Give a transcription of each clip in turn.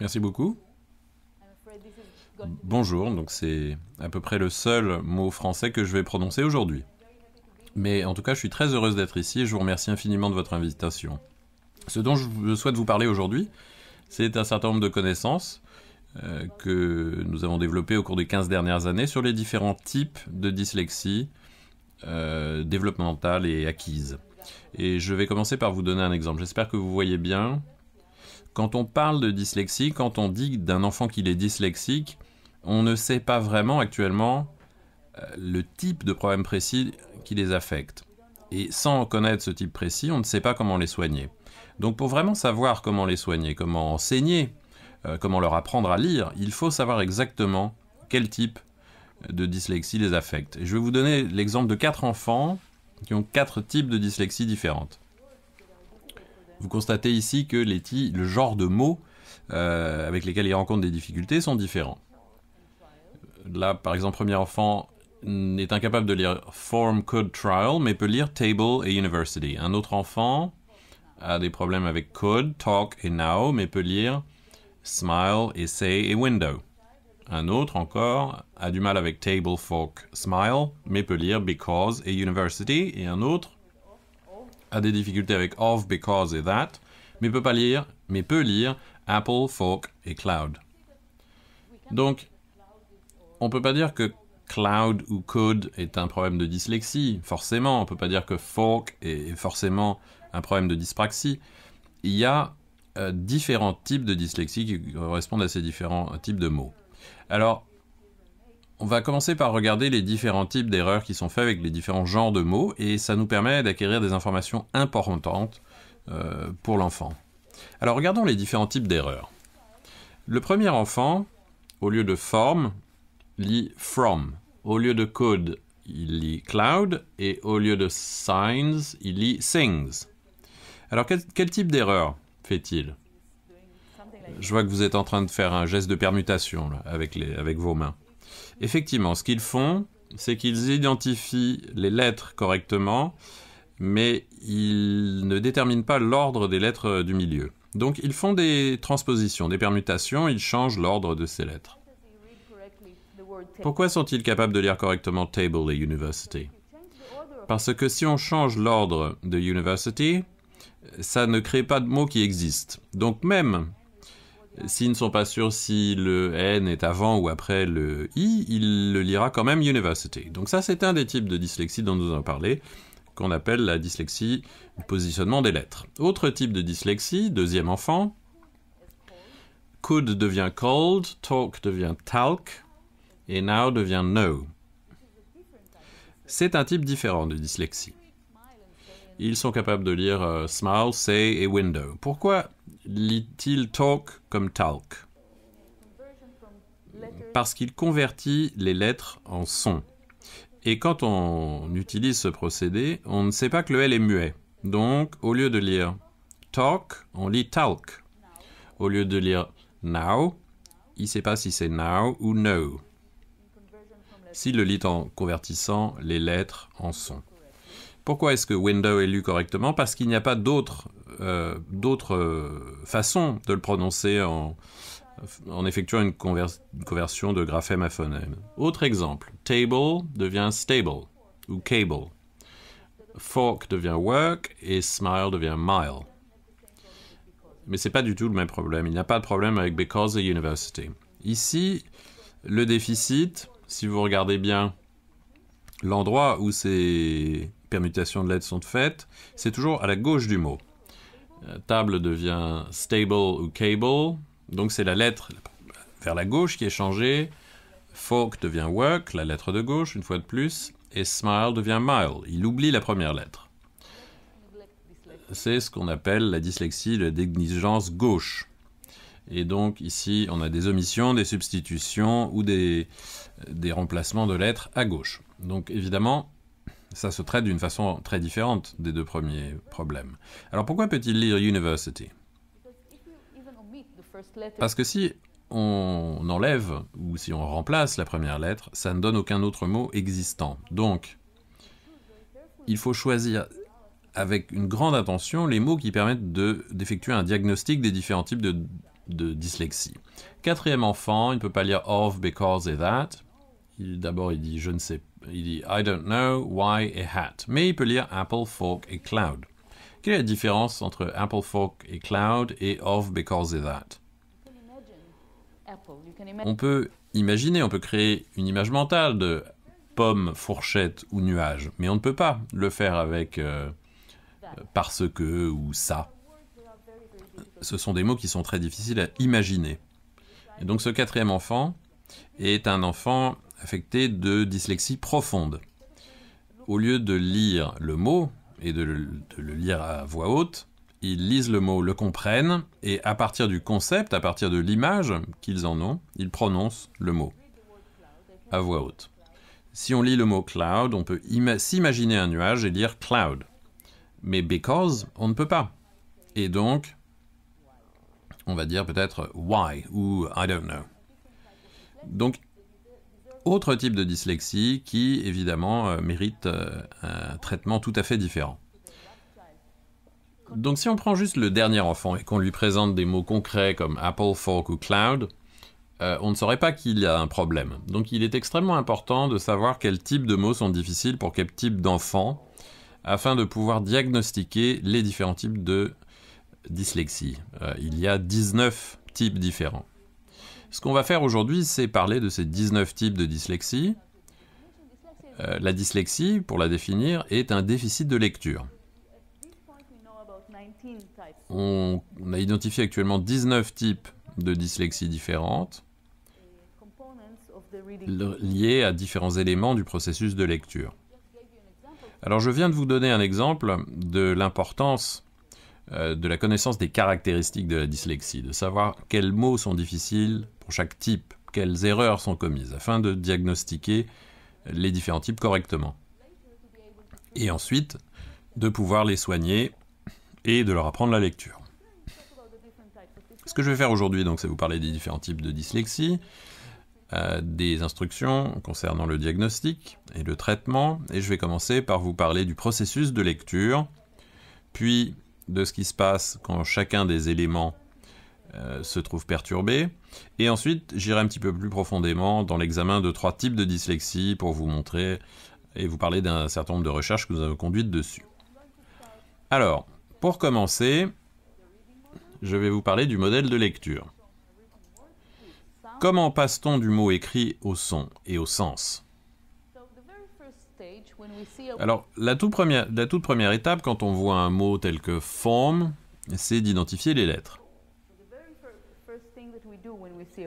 Merci beaucoup. Bonjour, donc c'est à peu près le seul mot français que je vais prononcer aujourd'hui. Mais en tout cas, je suis très heureuse d'être ici et je vous remercie infiniment de votre invitation. Ce dont je souhaite vous parler aujourd'hui, c'est un certain nombre de connaissances euh, que nous avons développées au cours des 15 dernières années sur les différents types de dyslexie euh, développementale et acquise. Et je vais commencer par vous donner un exemple. J'espère que vous voyez bien quand on parle de dyslexie, quand on dit d'un enfant qu'il est dyslexique, on ne sait pas vraiment actuellement euh, le type de problème précis qui les affecte. Et sans connaître ce type précis, on ne sait pas comment les soigner. Donc pour vraiment savoir comment les soigner, comment enseigner, euh, comment leur apprendre à lire, il faut savoir exactement quel type de dyslexie les affecte. je vais vous donner l'exemple de quatre enfants qui ont quatre types de dyslexie différentes. Vous constatez ici que les le genre de mots euh, avec lesquels il rencontre des difficultés sont différents. Là, par exemple, premier enfant n'est incapable de lire Form Code Trial, mais peut lire Table et University. Un autre enfant a des problèmes avec Code, Talk et Now, mais peut lire Smile, et « say » et Window. Un autre encore a du mal avec Table, Fork, Smile, mais peut lire Because et University. Et un autre a des difficultés avec of, because et that, mais peut pas lire, mais peut lire Apple, fork et cloud. Donc, on peut pas dire que cloud ou code est un problème de dyslexie, forcément. On peut pas dire que fork est forcément un problème de dyspraxie. Il y a euh, différents types de dyslexie qui correspondent à ces différents types de mots. Alors, on va commencer par regarder les différents types d'erreurs qui sont faits avec les différents genres de mots et ça nous permet d'acquérir des informations importantes euh, pour l'enfant. Alors regardons les différents types d'erreurs. Le premier enfant, au lieu de form, lit from. Au lieu de code, il lit cloud et au lieu de signs, il lit things. Alors quel, type d'erreur fait-il Je vois que vous êtes en train de faire un geste de permutation avec, les, avec vos mains. Effectivement, ce qu'ils font, c'est qu'ils identifient les lettres correctement, mais ils ne déterminent pas l'ordre des lettres euh, du milieu. Donc ils font des transpositions, des permutations, ils changent l'ordre de ces lettres. Pourquoi sont-ils capables de lire correctement table et university Parce que si on change l'ordre de university, ça ne crée pas de mots qui existent. Donc même s'ils ne sont pas sûrs si le N est avant ou après le I, il le lira quand même University. Donc ça, c'est un des types de dyslexie dont nous avons parlé, qu'on appelle la dyslexie du positionnement des lettres. Autre type de dyslexie, deuxième enfant, could devient cold, talk devient talk, et now devient no. C'est un type différent de dyslexie ils sont capables de lire euh, smile, say et window. Pourquoi lit-il talk comme talk Parce qu'il convertit les lettres en sons. Et quand on utilise ce procédé, on ne sait pas que le L est muet. Donc, au lieu de lire talk, on lit talk. Au lieu de lire now, il ne sait pas si c'est now ou no. S'il le lit en convertissant les lettres en sons. Pourquoi est-ce que window est lu correctement Parce qu'il n'y a pas d'autre euh, d'autres euh, façon de le prononcer en, en effectuant une, conversion de graphème à phonème. Autre exemple, table devient stable ou cable. Fork devient work et smile devient mile. Mais c'est pas du tout le même problème. Il n'y a pas de problème avec because the university. Ici, le déficit, si vous regardez bien l'endroit où c'est permutations de lettres sont faites, c'est toujours à la gauche du mot. Euh, table devient stable ou cable, donc c'est la lettre vers la gauche qui est changée. Fork devient work, la lettre de gauche, une fois de plus, et smile devient mile. Il oublie la première lettre. C'est ce qu'on appelle la dyslexie, la négligence gauche. Et donc ici, on a des omissions, des substitutions ou des, des remplacements de lettres à gauche. Donc évidemment, ça se traite d'une façon très différente des deux premiers problèmes. Alors pourquoi peut-il lire University Parce que si on enlève ou si on remplace la première lettre, ça ne donne aucun autre mot existant. Donc, il faut choisir avec une grande attention les mots qui permettent d'effectuer un diagnostic des différents types de, de dyslexie. Quatrième enfant, il ne peut pas lire of, because et that. D'abord, il dit je ne sais pas » il dit I don't know why a hat. Mais il peut lire apple, fork a cloud. Quelle est la différence entre apple, fork et cloud et of because of that On peut imaginer, on peut créer une image mentale de pomme, fourchette ou nuage, mais on ne peut pas le faire avec euh, parce que ou ça. Ce sont des mots qui sont très difficiles à imaginer. Et donc ce quatrième enfant est un enfant affecté de dyslexie profonde. Au lieu de lire le mot et de le, lire à voix haute, ils lisent le mot, le comprennent, et à partir du concept, à partir de l'image qu'ils en ont, ils prononcent le mot à voix haute. Si on lit le mot cloud, on peut s'imaginer un nuage et lire cloud. Mais because, on ne peut pas. Et donc, on va dire peut-être why ou I don't know. Donc, autre type de dyslexie qui, évidemment, euh, mérite euh, un traitement tout à fait différent. Donc si on prend juste le dernier enfant et qu'on lui présente des mots concrets comme apple, fork ou cloud, euh, on ne saurait pas qu'il y a un problème. Donc il est extrêmement important de savoir quels types de mots sont difficiles pour quel type d'enfant, afin de pouvoir diagnostiquer les différents types de dyslexie. il y a 19 types différents. Ce qu'on va faire aujourd'hui, c'est parler de ces 19 types de dyslexie. Euh, la dyslexie, pour la définir, est un déficit de lecture. On, a identifié actuellement 19 types de dyslexie différentes liés à différents éléments du processus de lecture. Alors je viens de vous donner un exemple de l'importance euh, de la connaissance des caractéristiques de la dyslexie, de savoir quels mots sont difficiles pour chaque type quelles erreurs sont commises afin de diagnostiquer les différents types correctement. Et ensuite, de pouvoir les soigner et de leur apprendre la lecture. Ce que je vais faire aujourd'hui, donc, c'est vous parler des différents types de dyslexie, euh, des instructions concernant le diagnostic et le traitement, et je vais commencer par vous parler du processus de lecture, puis de ce qui se passe quand chacun des éléments euh, se trouve perturbé, et ensuite, j'irai un petit peu plus profondément dans l'examen de trois types de dyslexie pour vous montrer et vous parler d'un certain nombre de recherches que nous avons conduites dessus. Alors, pour commencer, je vais vous parler du modèle de lecture. Comment passe-t-on du mot écrit au son et au sens alors, la toute, première, la toute première étape, quand on voit un mot tel que forme, c'est d'identifier les lettres.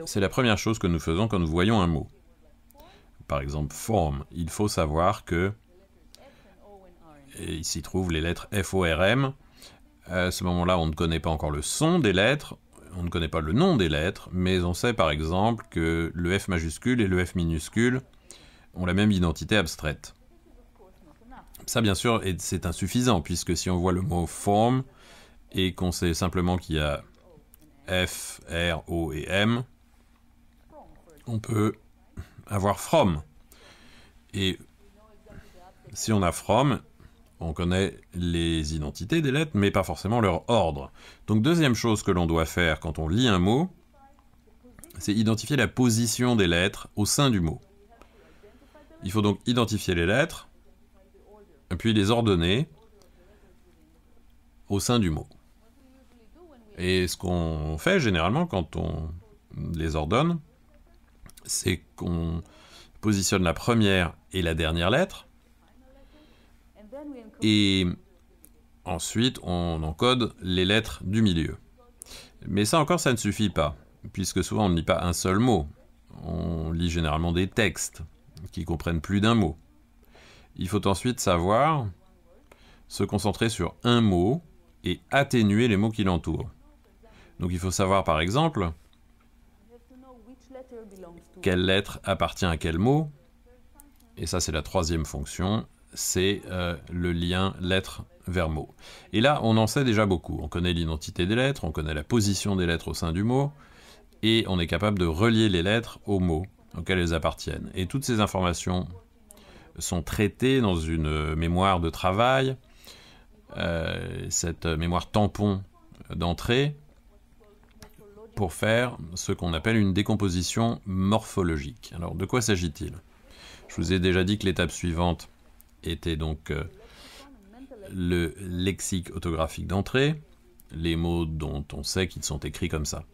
C'est la première chose que nous faisons quand nous voyons un mot. Par exemple, forme. Il faut savoir que il s'y trouve les lettres F O R M. À ce moment-là, on ne connaît pas encore le son des lettres, on ne connaît pas le nom des lettres, mais on sait par exemple que le F majuscule et le F minuscule ont la même identité abstraite. Ça, bien sûr, c'est insuffisant, puisque si on voit le mot forme et qu'on sait simplement qu'il y a F, R, O et M, on peut avoir from. Et si on a from, on connaît les identités des lettres, mais pas forcément leur ordre. Donc deuxième chose que l'on doit faire quand on lit un mot, c'est identifier la position des lettres au sein du mot. Il faut donc identifier les lettres, puis les ordonner au sein du mot. Et ce qu'on fait généralement quand on les ordonne, c'est qu'on positionne la première et la dernière lettre. Et ensuite, on encode les lettres du milieu. Mais ça encore, ça ne suffit pas, puisque souvent on ne lit pas un seul mot. On lit généralement des textes qui comprennent plus d'un mot. Il faut ensuite savoir se concentrer sur un mot et atténuer les mots qui l'entourent. Donc il faut savoir par exemple quelle lettre appartient à quel mot. Et ça, c'est la troisième fonction, c'est euh, le lien lettre vers mot. Et là, on en sait déjà beaucoup. On connaît l'identité des lettres, on connaît la position des lettres au sein du mot, et on est capable de relier les lettres aux mots auxquels elles appartiennent. Et toutes ces informations sont traitées dans une euh, mémoire de travail, euh, cette mémoire tampon d'entrée, pour faire ce qu'on appelle une décomposition morphologique. Alors de quoi s'agit-il Je vous ai déjà dit que l'étape suivante était donc euh, le lexique autographique d'entrée, les mots dont on sait qu'ils sont écrits comme ça.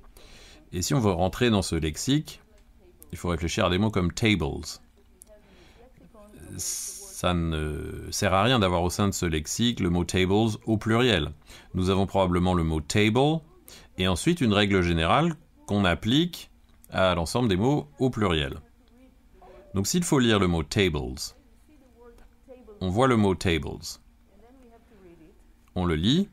Et si on veut rentrer dans ce lexique, il faut réfléchir à des mots comme tables. Ça ne sert à rien d'avoir au sein de ce lexique le mot tables au pluriel. Nous avons probablement le mot table et ensuite une règle générale qu'on applique à l'ensemble des mots au pluriel. Donc s'il faut lire le mot tables, on voit le mot tables. On le lit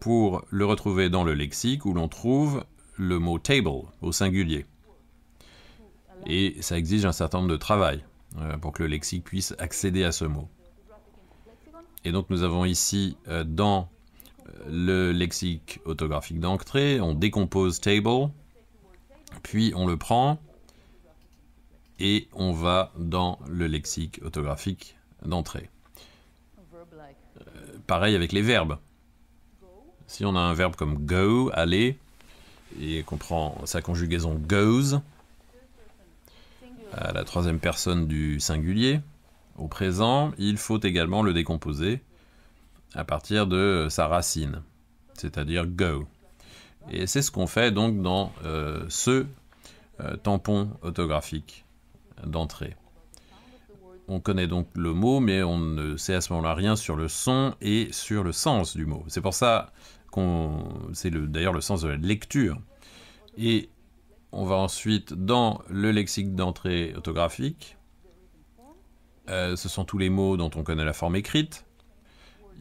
pour le retrouver dans le lexique où l'on trouve le mot table au singulier. Et ça exige un certain nombre de travail euh, pour que le lexique puisse accéder à ce mot. Et donc nous avons ici euh, dans le lexique autographique d'entrée, on décompose table, puis on le prend et on va dans le lexique autographique d'entrée. Euh, pareil avec les verbes. Si on a un verbe comme go, aller, et qu'on prend sa conjugaison goes à la troisième personne du singulier, au présent, il faut également le décomposer à partir de euh, sa racine, c'est-à-dire go. Et c'est ce qu'on fait donc dans euh, ce euh, tampon autographique d'entrée. On connaît donc le mot, mais on ne sait à ce moment-là rien sur le son et sur le sens du mot. C'est pour ça qu'on... C'est d'ailleurs le sens de la lecture. Et on va ensuite dans le lexique d'entrée autographique. ce sont tous les mots dont on connaît la forme écrite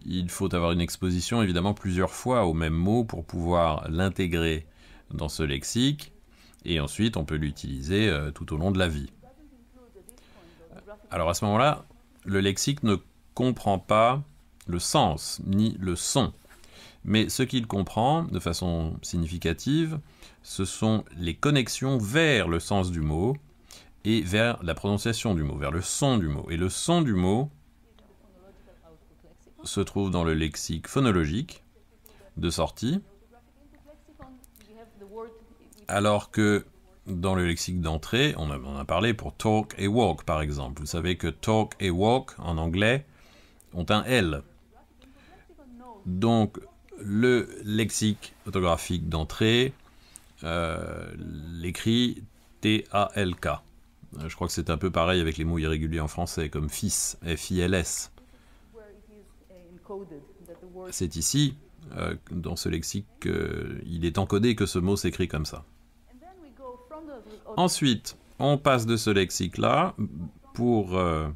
il faut avoir une exposition évidemment plusieurs fois au même mot pour pouvoir l'intégrer dans ce lexique et ensuite on peut l'utiliser euh, tout au long de la vie. Alors à ce moment-là, le lexique ne comprend pas le sens ni le son, mais ce qu'il comprend de façon significative, ce sont les connexions vers le sens du mot et vers la prononciation du mot, vers le son du mot. Et le son du mot, se trouve dans le lexique phonologique de sortie, alors que dans le lexique d'entrée, on en a, parlé pour talk et walk par exemple. Vous savez que talk et walk en anglais ont un L. Donc le lexique orthographique d'entrée euh, l'écrit T-A-L-K. Je crois que c'est un peu pareil avec les mots irréguliers en français, comme fils, F-I-L-S. C'est ici, euh, dans ce lexique, qu'il euh, est encodé que ce mot s'écrit comme ça. Ensuite, on passe de ce lexique-là pour... Euh,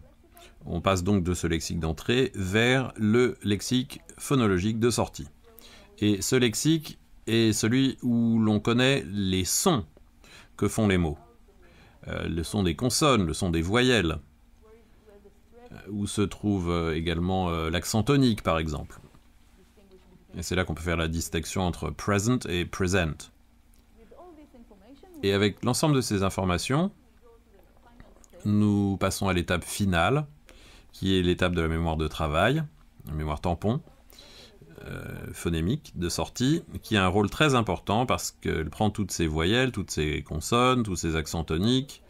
on passe donc de ce lexique d'entrée vers le lexique phonologique de sortie. Et ce lexique est celui où l'on connaît les sons que font les mots. le son des consonnes, le son des voyelles, euh, où se trouve euh, également euh, l'accent tonique par exemple. Et c'est là qu'on peut faire la distinction entre present et present. Et avec l'ensemble de ces informations, nous passons à l'étape finale, qui est l'étape de la mémoire de travail, la mémoire tampon, phonémique de sortie, qui a un rôle très important parce qu'elle prend toutes ces voyelles, toutes ces consonnes, tous ces accents toniques,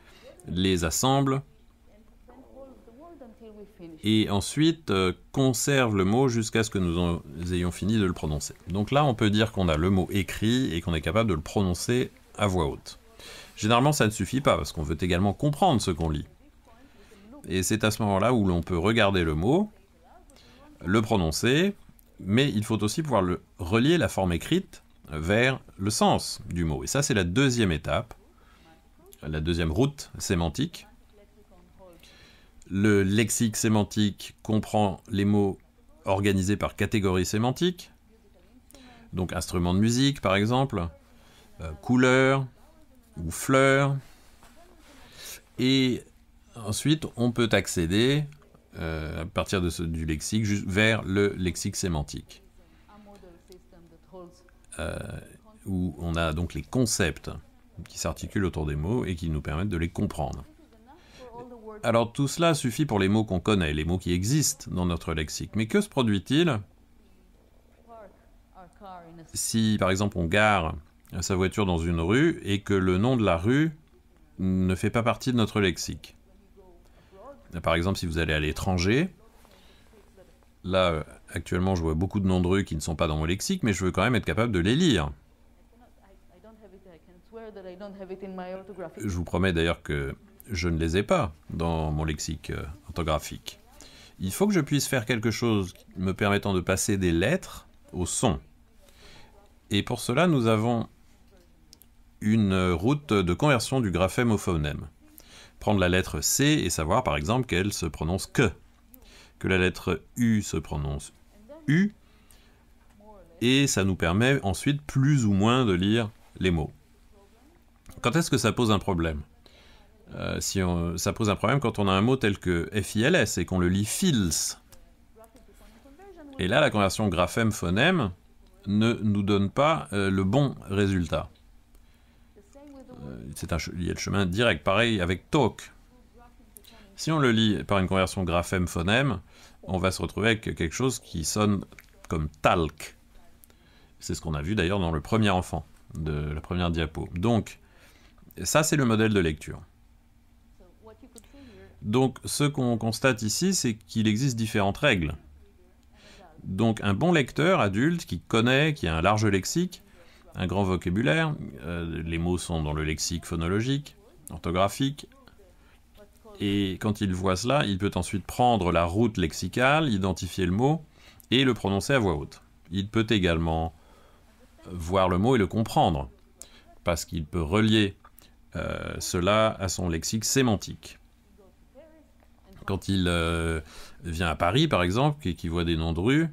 les assemble, et ensuite euh, conserve le mot jusqu'à ce que nous, nous ayons fini de le prononcer. Donc là, on peut dire qu'on a le mot écrit et qu'on est capable de le prononcer à voix haute. Généralement, ça ne suffit pas parce qu'on veut également comprendre ce qu'on lit. Et c'est à ce moment-là où l'on peut regarder le mot, le prononcer, mais il faut aussi pouvoir le, relier la forme écrite vers le sens du mot. Et ça, c'est la deuxième étape, la deuxième route sémantique le lexique sémantique comprend les mots organisés par catégorie sémantique, donc instrument de musique par exemple, euh, couleur ou fleur. Et ensuite, on peut accéder euh, à partir de du lexique vers le lexique sémantique, euh, où on a donc les concepts qui s'articulent autour des mots et qui nous permettent de les comprendre. Alors tout cela suffit pour les mots qu'on connaît, les mots qui existent dans notre lexique. Mais que se produit-il si par exemple on gare sa voiture dans une rue et que le nom de la rue ne fait pas partie de notre lexique Par exemple si vous allez à l'étranger, là actuellement je vois beaucoup de noms de rues qui ne sont pas dans mon lexique, mais je veux quand même être capable de les lire. Je vous promets d'ailleurs que je ne les ai pas dans mon lexique euh, orthographique. Il faut que je puisse faire quelque chose me permettant de passer des lettres au son. Et pour cela, nous avons une route de conversion du graphème au phonème. Prendre la lettre C et savoir par exemple qu'elle se prononce que, que la lettre U se prononce U, et ça nous permet ensuite plus ou moins de lire les mots. Quand est-ce que ça pose un problème euh, si ça pose un problème quand on a un mot tel que FILS et qu'on le lit FILS. Et là, la conversion graphème-phonème ne nous donne pas euh, le bon résultat. Euh, il y a le chemin direct. Pareil avec TALK. Si on le lit par une conversion graphème-phonème, on va se retrouver avec quelque chose qui sonne comme TALK. C'est ce qu'on a vu d'ailleurs dans le premier enfant, de la première diapo. Donc, ça c'est le modèle de lecture. Donc ce qu'on constate ici, c'est qu'il existe différentes règles. Donc un bon lecteur adulte qui connaît, qui a un large lexique, un grand vocabulaire, euh, les mots sont dans le lexique phonologique, orthographique, et quand il voit cela, il peut ensuite prendre la route lexicale, identifier le mot et le prononcer à voix haute. Il peut également voir le mot et le comprendre, parce qu'il peut relier euh, cela à son lexique sémantique. Quand il euh, vient à Paris, par exemple, et qu'il voit des noms de rue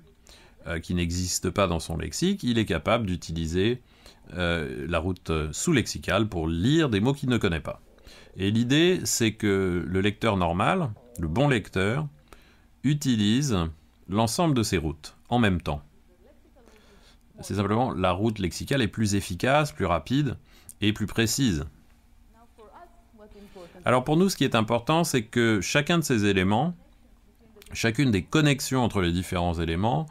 euh, qui n'existent pas dans son lexique, il est capable d'utiliser euh, la route sous-lexicale pour lire des mots qu'il ne connaît pas. Et l'idée, c'est que le lecteur normal, le bon lecteur, utilise l'ensemble de ces routes en même temps. C'est simplement la route lexicale est plus efficace, plus rapide et plus précise alors pour nous, ce qui est important, c'est que chacun de ces éléments, chacune des connexions entre les différents éléments,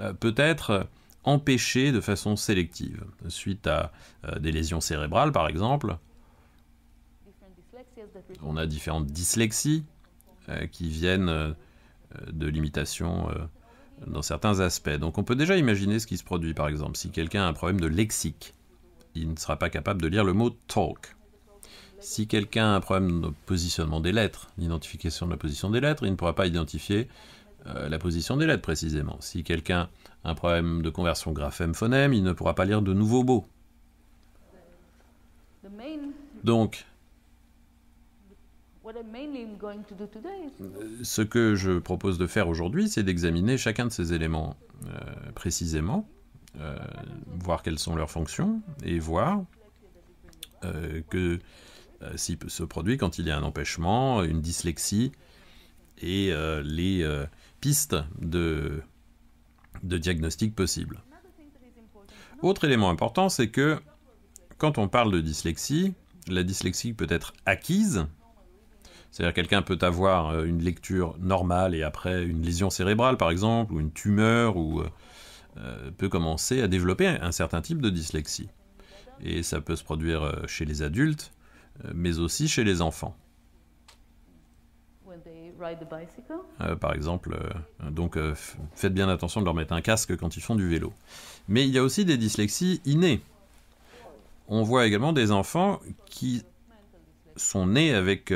euh, peut être empêchée de façon sélective, suite à euh, des lésions cérébrales par exemple. On a différentes dyslexies euh, qui viennent de limitations dans certains aspects. Donc on peut déjà imaginer ce qui se produit par exemple. Si quelqu'un a un problème de lexique, il ne sera pas capable de lire le mot talk. Si quelqu'un a un problème de positionnement des lettres, d'identification de la position des lettres, il ne pourra pas identifier euh, la position des lettres précisément. Si quelqu'un a un problème de conversion graphème-phonème, il ne pourra pas lire de nouveaux mots. Donc, ce que je propose de faire aujourd'hui, c'est d'examiner chacun de ces éléments euh, précisément, euh, voir quelles sont leurs fonctions et voir que euh, si, se produit quand il y a un empêchement, une dyslexie, et euh, les euh, pistes de, de diagnostic possibles. Autre élément important, c'est que quand on parle de dyslexie, la dyslexie peut être acquise, c'est-à-dire quelqu'un peut avoir une lecture normale et après une lésion cérébrale par exemple, ou une tumeur, ou peut commencer à développer un certain type de dyslexie. Et ça peut se produire chez les adultes, mais aussi chez les enfants. Euh, par exemple, euh, donc euh, faites bien attention de leur mettre un casque quand ils font du vélo. Mais il y a aussi des dyslexies innées. On voit également des enfants qui sont nés avec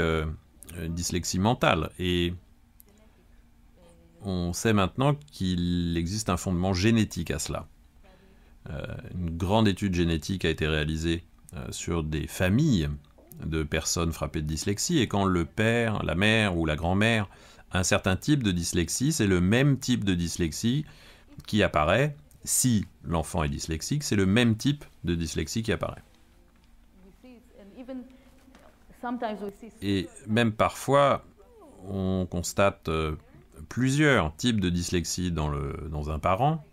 dyslexie mentale et on sait maintenant qu'il existe un fondement génétique à cela. une grande étude génétique a été réalisée sur des familles de personnes frappées de dyslexie, et quand le père, la mère ou la grand-mère a un certain type de dyslexie, c'est le même type de dyslexie qui apparaît. Si l'enfant est dyslexique, c'est le même type de dyslexie qui apparaît. Et même parfois, on constate euh, plusieurs types de dyslexie dans, un parent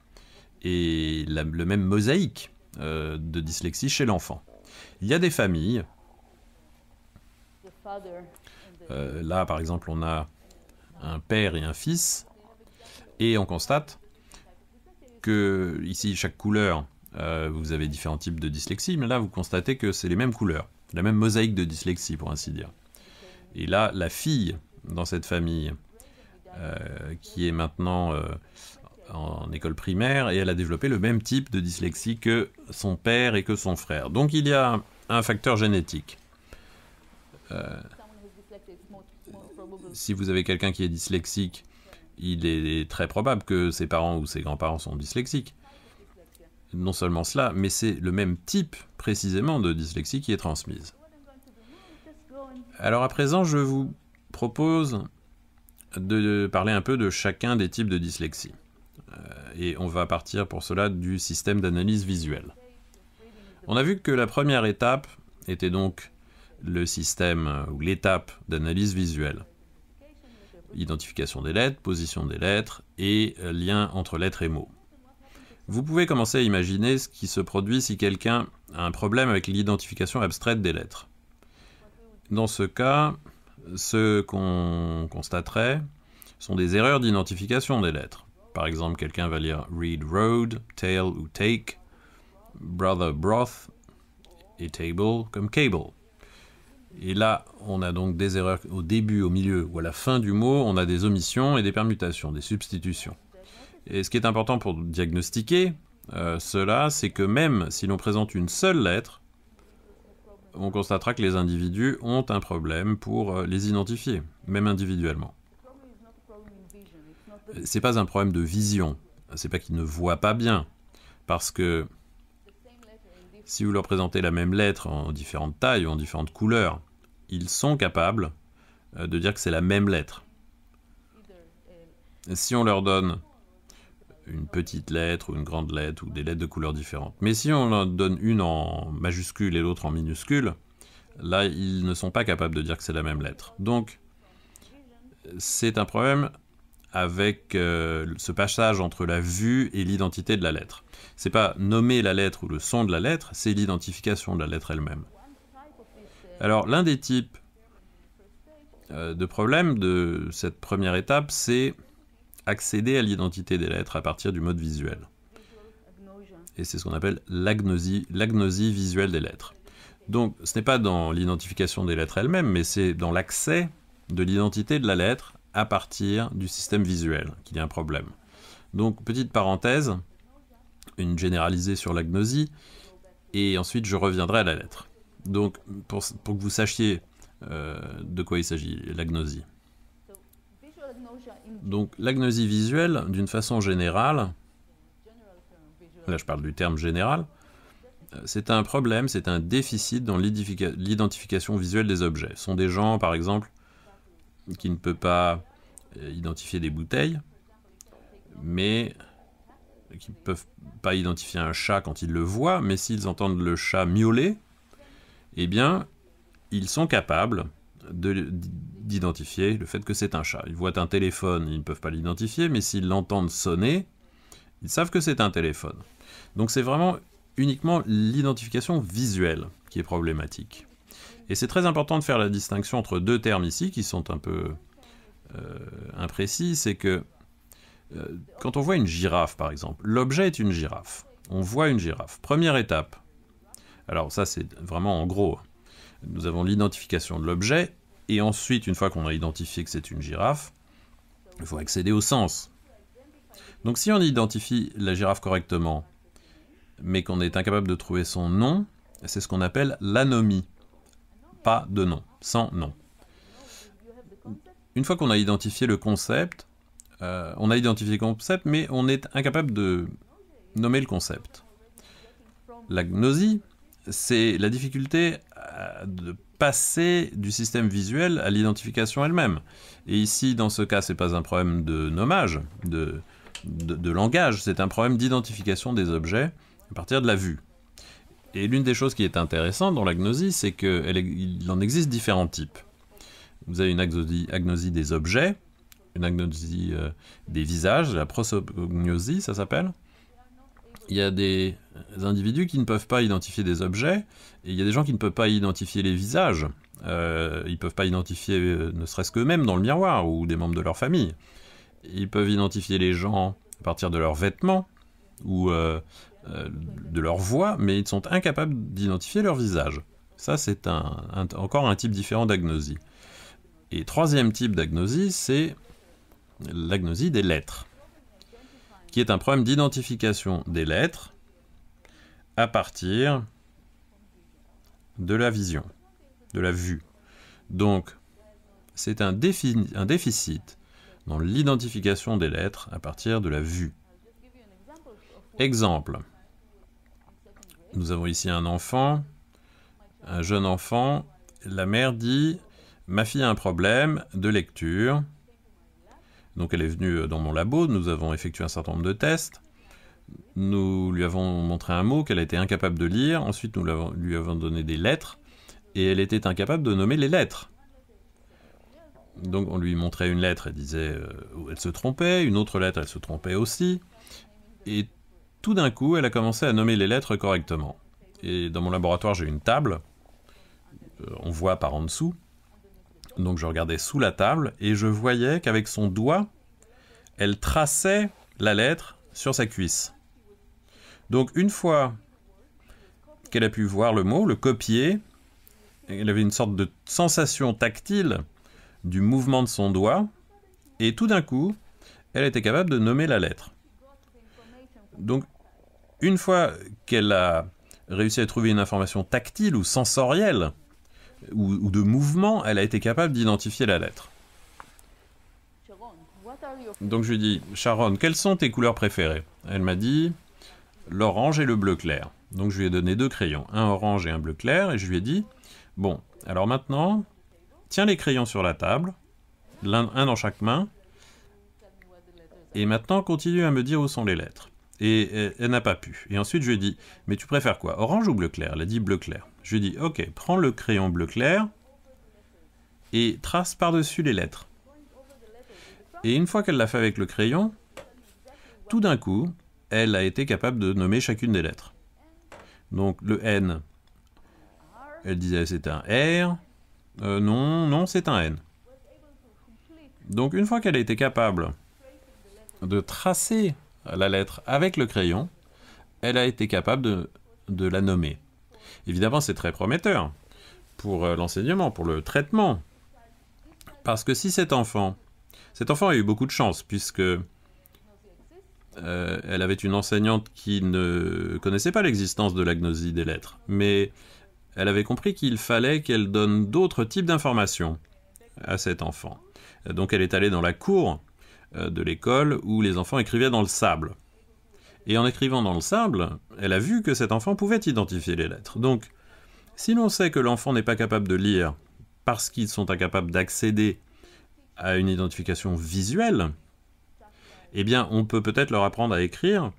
et le même mosaïque euh, de dyslexie chez l'enfant. Il y a des familles euh, là, par exemple, on a un père et un fils, et on constate que ici, chaque couleur, euh, vous avez différents types de dyslexie, mais là, vous constatez que c'est les mêmes couleurs, la même mosaïque de dyslexie, pour ainsi dire. Et là, la fille dans cette famille, euh, qui est maintenant en école primaire et elle a développé le même type de dyslexie que son père et que son frère. Donc il y a un facteur génétique. Euh, si vous avez quelqu'un qui est dyslexique, il est très probable que ses parents ou ses grands-parents sont dyslexiques. Non seulement cela, mais c'est le même type précisément de dyslexie qui est transmise. Alors à présent, je vous propose de parler un peu de chacun des types de dyslexie. Euh, et on va partir pour cela du système d'analyse visuelle. On a vu que la première étape était donc le système euh, ou l'étape d'analyse visuelle. Identification des lettres, position des lettres et euh, lien entre lettres et mots. Vous pouvez commencer à imaginer ce qui se produit si quelqu'un a un problème avec l'identification abstraite des lettres. Dans ce cas, ce qu'on constaterait sont des erreurs d'identification des lettres. Par exemple, quelqu'un va lire read road, tail ou take, brother broth et table comme cable. Et là, on a donc des erreurs au début, au milieu ou à la fin du mot, on a des omissions et des permutations, des substitutions. Et ce qui est important pour diagnostiquer euh, cela, c'est que même si l'on présente une seule lettre, on constatera que les individus ont un problème pour euh, les identifier, même individuellement. Ce n'est pas un problème de vision, ce n'est pas qu'ils ne voient pas bien, parce que si vous leur présentez la même lettre en différentes tailles ou en différentes couleurs, ils sont capables euh, de dire que c'est la même lettre. Si on leur donne une petite lettre ou une grande lettre ou des lettres de couleurs différentes. Mais si on leur donne une en majuscule et l'autre en minuscule, là, ils ne sont pas capables de dire que c'est la même lettre. Donc, c'est un problème avec euh, ce passage entre la vue et l'identité de la lettre. C'est pas nommer la lettre ou le son de la lettre, c'est l'identification de la lettre elle-même. Alors l'un des types euh, de problèmes de cette première étape, c'est accéder à l'identité des lettres à partir du mode visuel. Et c'est ce qu'on appelle l'agnosie visuelle des lettres. Donc ce n'est pas dans l'identification des lettres elles-mêmes, mais c'est dans l'accès de l'identité de la lettre à partir du système visuel qu'il y a un problème. Donc, petite parenthèse, une généralisée sur l'agnosie, et ensuite je reviendrai à la lettre. Donc, pour, que vous sachiez euh, de quoi il s'agit, l'agnosie. Donc, l'agnosie visuelle, d'une façon générale, là je parle du terme général, euh, c'est un problème, c'est un déficit dans l'identification visuelle des objets. Ce sont des gens, par exemple, qui ne peut pas euh, identifier des bouteilles, mais qui ne peuvent pas identifier un chat quand ils le voient, mais s'ils entendent le chat miauler, eh bien, ils sont capables d'identifier le fait que c'est un chat. Ils voient un téléphone, ils ne peuvent pas l'identifier, mais s'ils l'entendent sonner, ils savent que c'est un téléphone. Donc c'est vraiment uniquement l'identification visuelle qui est problématique. Et c'est très important de faire la distinction entre deux termes ici qui sont un peu euh, imprécis, c'est que euh, quand on voit une girafe par exemple, l'objet est une girafe, on voit une girafe. Première étape, alors ça c'est vraiment en gros, nous avons l'identification de l'objet, et ensuite une fois qu'on a identifié que c'est une girafe, il faut accéder au sens. Donc si on identifie la girafe correctement, mais qu'on est incapable de trouver son nom, c'est ce qu'on appelle l'anomie pas de nom, sans nom. Une fois qu'on a identifié le concept, euh, on a identifié le concept, mais on est incapable de nommer le concept. La gnosie, c'est la difficulté euh, de passer du système visuel à l'identification elle-même. Et ici, dans ce cas, c'est pas un problème de nommage, de, de langage, c'est un problème d'identification des objets à partir de la vue. Et l'une des choses qui est intéressante dans l'agnosie, c'est qu'il en existe différents types. Vous avez une agnosie, agnosie des objets, une agnosie euh, des visages, la prosognosie, ça s'appelle. Il y a des individus qui ne peuvent pas identifier des objets, et il y a des gens qui ne peuvent pas identifier les visages. Euh, ils ne peuvent pas identifier euh, ne serait-ce qu'eux-mêmes dans le miroir ou des membres de leur famille. Ils peuvent identifier les gens à partir de leurs vêtements ou euh, de leur voix, mais ils sont incapables d'identifier leur visage. Ça, c'est encore un type différent d'agnosie. Et troisième type d'agnosie, c'est l'agnosie des lettres, qui est un problème d'identification des lettres à partir de la vision, de la vue. Donc, c'est un déficit dans l'identification des lettres à partir de la vue. Exemple. Nous avons ici un enfant, un jeune enfant. La mère dit « Ma fille a un problème de lecture ». Donc elle est venue euh, dans mon labo, nous avons effectué un certain nombre de tests. Nous lui avons montré un mot qu'elle était incapable de lire, ensuite nous lui avons donné des lettres, et elle était incapable de nommer les lettres. Donc on lui montrait une lettre, elle disait, euh, elle se trompait, une autre lettre, elle se trompait aussi, et tout d'un coup, elle a commencé à nommer les lettres correctement. Et dans mon laboratoire, j'ai une table. Euh, on voit par en dessous. Donc je regardais sous la table et je voyais qu'avec son doigt, elle traçait la lettre sur sa cuisse. Donc une fois qu'elle a pu voir le mot, le copier, elle avait une sorte de sensation tactile du mouvement de son doigt, et tout d'un coup, elle était capable de nommer la lettre. Donc une fois qu'elle a réussi à trouver une information tactile ou sensorielle, ou, de mouvement, elle a été capable d'identifier la lettre. Donc je lui dit, Sharon, quelles sont tes couleurs préférées Elle m'a dit, l'orange et le bleu clair. Donc je lui ai donné deux crayons, un orange et un bleu clair, et je lui ai dit, bon, alors maintenant, tiens les crayons sur la table, un dans chaque main, et maintenant continue à me dire où sont les lettres et elle n'a pas pu. Et ensuite, je lui ai dit, mais tu préfères quoi Orange ou bleu clair Elle a dit bleu clair. Je lui ai dit, ok, prends le crayon bleu clair et trace par-dessus les lettres. Et une fois qu'elle l'a fait avec le crayon, tout d'un coup, elle a été capable de nommer chacune des lettres. Donc le N, elle disait c'est un R. Euh, non, non, c'est un N. Donc une fois qu'elle a été capable de tracer la lettre avec le crayon, elle a été capable de, la nommer. Évidemment, c'est très prometteur pour euh, l'enseignement, pour le traitement. Parce que si cet enfant, cet enfant a eu beaucoup de chance, puisque euh, elle avait une enseignante qui ne connaissait pas l'existence de l'agnosie des lettres, mais elle avait compris qu'il fallait qu'elle donne d'autres types d'informations à cet enfant. Donc elle est allée dans la cour euh, de l'école où les enfants écrivaient dans le sable. Et en écrivant dans le sable, elle a vu que cet enfant pouvait identifier les lettres. Donc, si l'on sait que l'enfant n'est pas capable de lire parce qu'ils sont incapables d'accéder à une identification visuelle, eh bien, on peut peut-être leur apprendre à écrire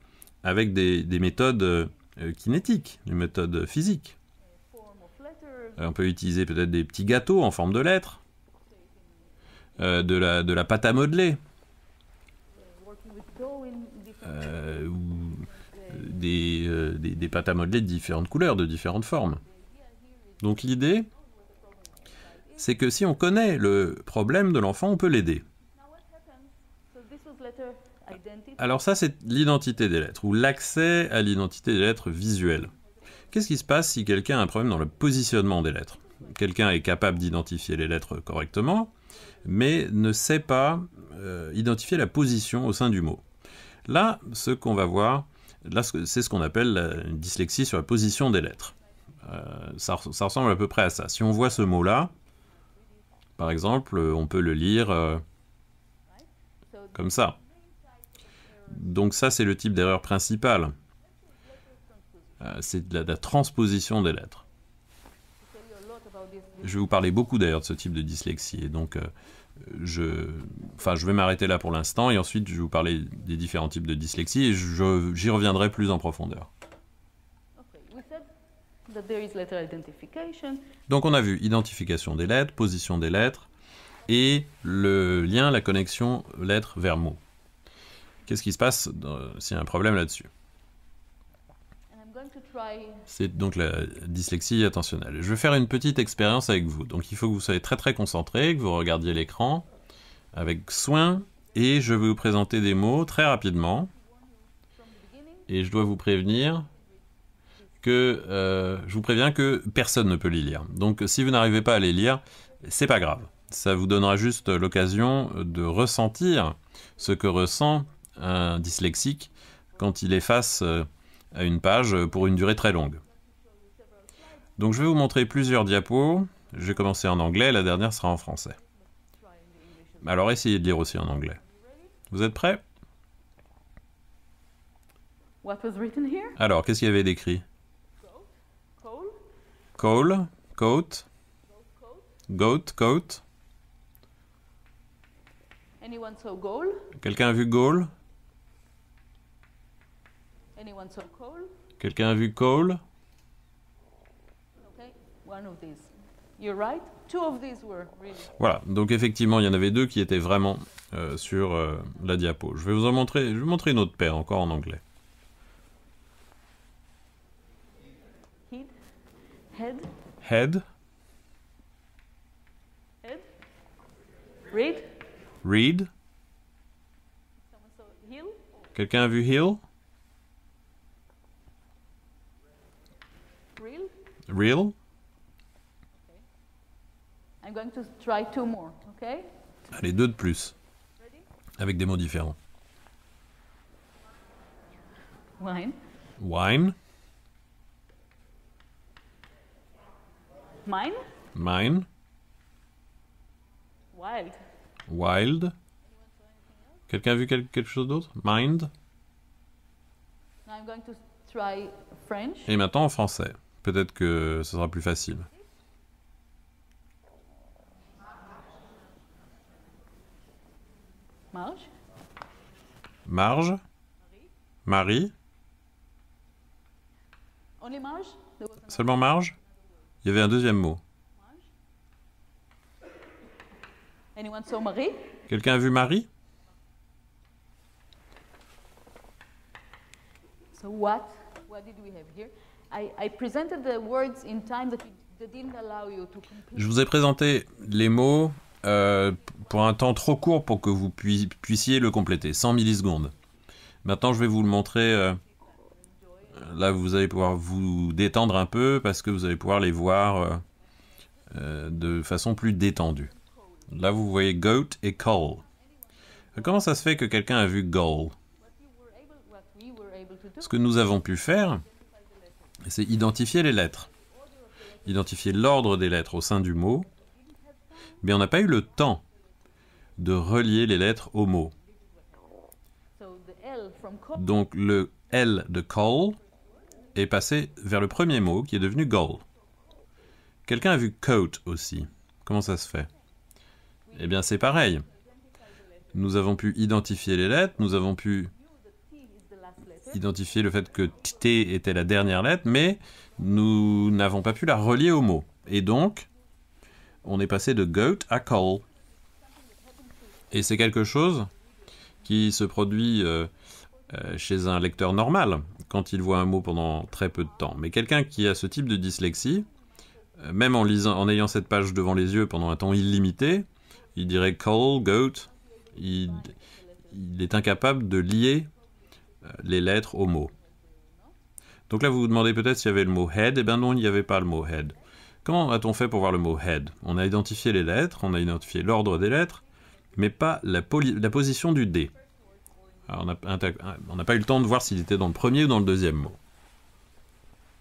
avec des, méthodes euh, kinétiques, des méthodes physiques. Euh, on peut utiliser peut-être des petits gâteaux en forme de lettres, de la pâte à modeler, Euh, des, pâtes à modeler de différentes couleurs, de différentes formes. Donc l'idée, c'est que si on connaît le problème de l'enfant, on peut l'aider. Alors ça, c'est l'identité des lettres, ou l'accès à l'identité des lettres visuelles. Qu'est-ce qui se passe si quelqu'un a un problème dans le positionnement des lettres Quelqu'un est capable d'identifier les lettres correctement, mais ne sait pas euh, identifier la position au sein du mot. Là, ce qu'on va voir, Là, c'est ce qu'on appelle une dyslexie sur la position des lettres. Euh, ça, ressemble à peu près à ça. Si on voit ce mot-là, par exemple, euh, on peut le lire euh, comme ça. Donc ça, c'est le type d'erreur principale. c'est de la, transposition des lettres. Je vais vous parler beaucoup d'ailleurs de ce type de dyslexie. donc, je, enfin, je vais m'arrêter là pour l'instant et ensuite je vais vous parler des différents types de dyslexie et j'y reviendrai plus en profondeur. Donc on a vu identification des lettres, position des lettres et le lien, la connexion lettre vers mot. Qu'est-ce qui se passe s'il y a un problème là-dessus c'est donc la dyslexie attentionnelle. Je vais faire une petite expérience avec vous. Donc il faut que vous soyez très très concentré, que vous regardiez l'écran avec soin. Et je vais vous présenter des mots très rapidement. Et je dois vous prévenir que euh, je vous préviens que personne ne peut les lire. Donc si vous n'arrivez pas à les lire, c'est pas grave. Ça vous donnera juste l'occasion de ressentir ce que ressent un dyslexique quand il est face euh, à une page pour une durée très longue. Donc je vais vous montrer plusieurs diapos. je vais commencer en anglais, la dernière sera en français. Alors essayez de lire aussi en anglais. Vous êtes prêts Alors, qu'est-ce qu'il y avait d'écrit Cole, coat, goat, coat. Quelqu'un a vu goal Quelqu'un a vu Cole Voilà, donc effectivement, il y en avait deux qui étaient vraiment euh, sur euh, la diapo. Je vais vous en montrer, je vais vous montrer une autre paire, encore en anglais. Head. Head. Head. Read. Read. Quelqu'un a vu Hill Real? Allez, deux de plus. Avec des mots différents. Wine. Wine. Mine. Mine. Wild. Wild. Quelqu'un a vu quelque chose d'autre Mind. Et maintenant en français. Peut-être que ce sera plus facile. Marge Marge Marie Seulement marge Il y avait un deuxième mot. Quelqu'un a vu Marie what? What did we have je vous ai présenté les mots euh, pour un temps trop court pour que vous puissiez le compléter, 100 millisecondes. Maintenant, je vais vous le montrer. Euh, là, vous allez pouvoir vous détendre un peu parce que vous allez pouvoir les voir euh, de façon plus détendue. Là, vous voyez goat et call. Comment ça se fait que quelqu'un a vu goal Ce que nous avons pu faire, c'est identifier les lettres, identifier l'ordre des lettres au sein du mot, mais on n'a pas eu le temps de relier les lettres au mot. Donc le L de call est passé vers le premier mot qui est devenu goal. Quelqu'un a vu coat aussi. Comment ça se fait Eh bien c'est pareil. Nous avons pu identifier les lettres, nous avons pu identifier le fait que T était la dernière lettre, mais nous n'avons pas pu la relier au mot. Et donc, on est passé de goat à call. Et c'est quelque chose qui se produit euh, euh, chez un lecteur normal quand il voit un mot pendant très peu de temps. Mais quelqu'un qui a ce type de dyslexie, euh, même en, lisant, en ayant cette page devant les yeux pendant un temps illimité, il dirait call, goat. il est incapable de lier euh, les lettres au mot. Donc là, vous vous demandez peut-être s'il y avait le mot head. et eh bien non, il n'y avait pas le mot head. Comment a-t-on fait pour voir le mot head On a identifié les lettres, on a identifié l'ordre des lettres, mais pas la, position du d ». on n'a pas eu le temps de voir s'il était dans le premier ou dans le deuxième mot.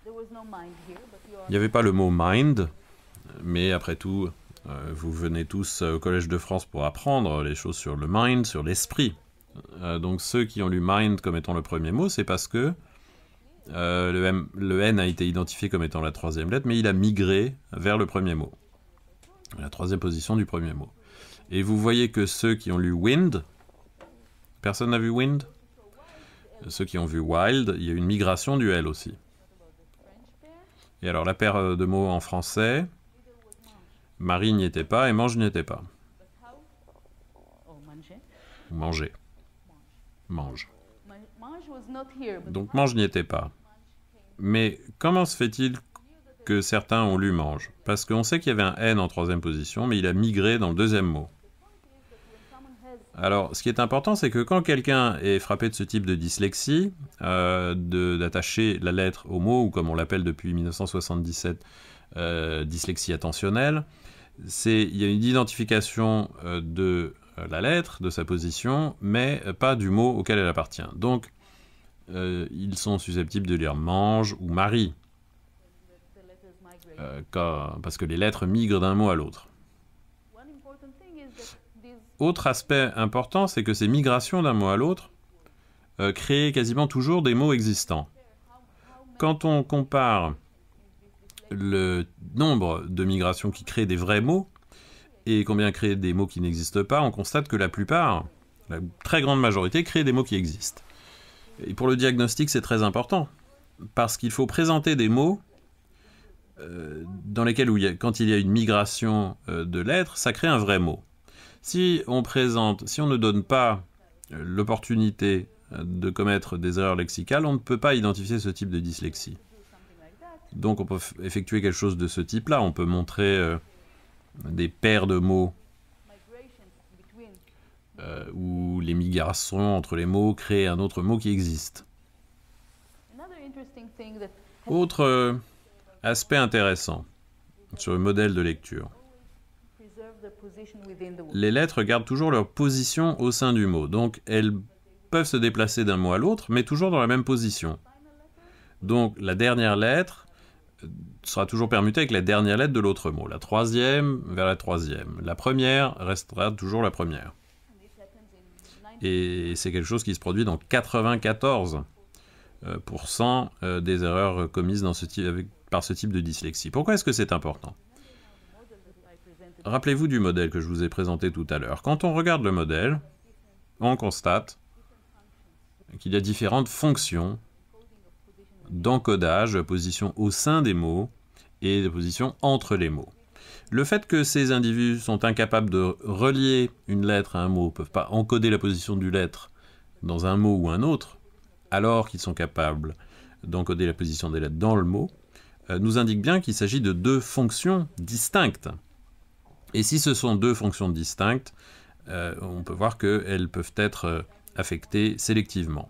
Il n'y avait pas le mot mind, mais après tout, euh, vous venez tous euh, au Collège de France pour apprendre les choses sur le mind, sur l'esprit. Euh, donc ceux qui ont lu mind comme étant le premier mot, c'est parce que euh, le, N a été identifié comme étant la troisième lettre, mais il a migré vers le premier mot. La troisième position du premier mot. Et vous voyez que ceux qui ont lu wind, personne n'a vu wind Ceux qui ont vu wild, il y a une migration du L aussi. Et alors la paire de mots en français, Marie n'y était pas et mange n'y était pas. Manger. Mange. Donc Mange n'y était pas. Mais comment se fait-il que certains ont lu Mange Parce qu'on sait qu'il y avait un N en troisième position, mais il a migré dans le deuxième mot. Alors, ce qui est important, c'est que quand quelqu'un est frappé de ce type de dyslexie, euh, d'attacher la lettre au mot, ou comme on l'appelle depuis 1977, euh, dyslexie attentionnelle, il y a une identification euh, de euh, la lettre de sa position, mais pas du mot auquel elle appartient. Donc, euh, ils sont susceptibles de lire mange ou marie, euh, parce que les lettres migrent d'un mot à l'autre. Autre aspect important, c'est que ces migrations d'un mot à l'autre créent quasiment toujours des mots existants. Quand on compare le nombre de migrations qui créent des vrais mots et combien créer des mots qui n'existent pas, on constate que la plupart, la très grande majorité, créent des mots qui existent. Et pour le diagnostic, c'est très important, parce qu'il faut présenter des mots euh, dans lesquels, quand il y a une migration euh, de lettres, ça crée un vrai mot. Si on présente, si on ne donne pas euh, l'opportunité de commettre des erreurs lexicales, on ne peut pas identifier ce type de dyslexie. Donc on peut effectuer quelque chose de ce type-là, on peut montrer des paires de mots euh, ou où les migrations entre les mots créent un autre mot qui existe. Autre euh, aspect intéressant sur le modèle de lecture. Les lettres gardent toujours leur position au sein du mot, donc elles peuvent se déplacer d'un mot à l'autre, mais toujours dans la même position. Donc la dernière lettre sera toujours permuté avec la dernière lettre de l'autre mot. La troisième vers la troisième. La première restera toujours la première. Et c'est quelque chose qui se produit dans 94% euh, euh, des erreurs commises dans ce type, par ce type de dyslexie. Pourquoi est-ce que c'est important Rappelez-vous du modèle que je vous ai présenté tout à l'heure. Quand on regarde le modèle, on constate qu'il y a différentes fonctions d'encodage, de la position au sein des mots et de position entre les mots. Le fait que ces individus sont incapables de relier une lettre à un mot, ne peuvent pas encoder la position du lettre dans un mot ou un autre, alors qu'ils sont capables d'encoder la position des lettres dans le mot, euh, nous indique bien qu'il s'agit de deux fonctions distinctes. Et si ce sont deux fonctions distinctes, euh, on peut voir qu'elles peuvent être euh, affectés sélectivement.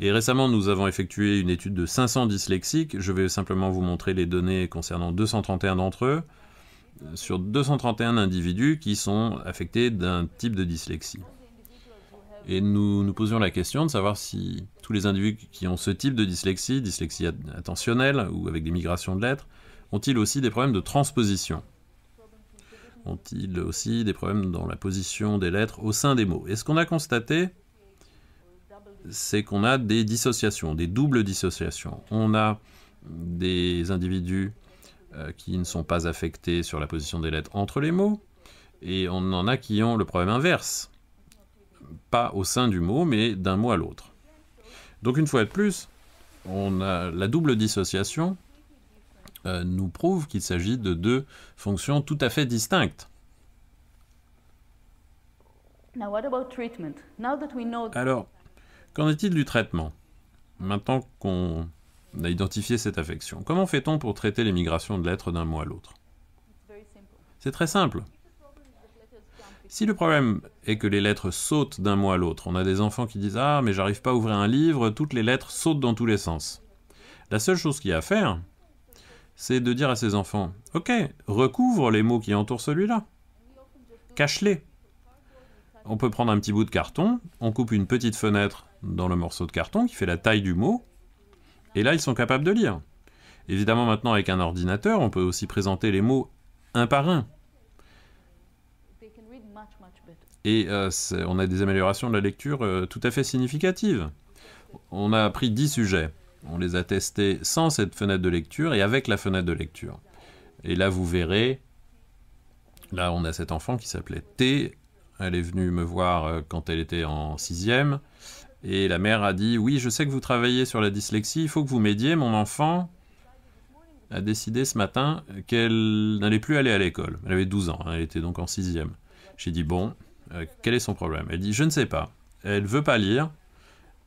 Et récemment, nous avons effectué une étude de 500 dyslexiques. Je vais simplement vous montrer les données concernant 231 d'entre eux, sur 231 individus qui sont affectés d'un type de dyslexie. Et nous nous posions la question de savoir si tous les individus qui ont ce type de dyslexie, dyslexie attentionnelle ou avec des migrations de lettres, ont-ils aussi des problèmes de transposition Ont-ils aussi des problèmes dans la position des lettres au sein des mots Et ce qu'on a constaté, c'est qu'on a des dissociations, des doubles dissociations. On a des individus euh, qui ne sont pas affectés sur la position des lettres entre les mots, et on en a qui ont le problème inverse, pas au sein du mot, mais d'un mot à l'autre. Donc une fois de plus, on a la double dissociation euh, nous prouve qu'il s'agit de deux fonctions tout à fait distinctes. Alors, Qu'en est-il du traitement Maintenant qu'on a identifié cette affection, comment fait-on pour traiter les migrations de lettres d'un mot à l'autre C'est très simple. Si le problème est que les lettres sautent d'un mot à l'autre, on a des enfants qui disent Ah, mais j'arrive pas à ouvrir un livre, toutes les lettres sautent dans tous les sens. La seule chose qu'il y a à faire, c'est de dire à ces enfants Ok, recouvre les mots qui entourent celui-là. Cache-les. On peut prendre un petit bout de carton, on coupe une petite fenêtre dans le morceau de carton qui fait la taille du mot, et là ils sont capables de lire. Évidemment maintenant avec un ordinateur, on peut aussi présenter les mots un par un. Et euh, on a des améliorations de la lecture euh, tout à fait significatives. On a pris 10 sujets, on les a testés sans cette fenêtre de lecture et avec la fenêtre de lecture. Et là vous verrez, là on a cet enfant qui s'appelait T, elle est venue me voir euh, quand elle était en sixième. Et la mère a dit Oui, je sais que vous travaillez sur la dyslexie, il faut que vous m'aidiez. Mon enfant a décidé ce matin qu'elle n'allait plus aller à l'école. Elle avait 12 ans, hein, elle était donc en sixième. J'ai dit Bon, euh, quel est son problème Elle dit Je ne sais pas. Elle veut pas lire,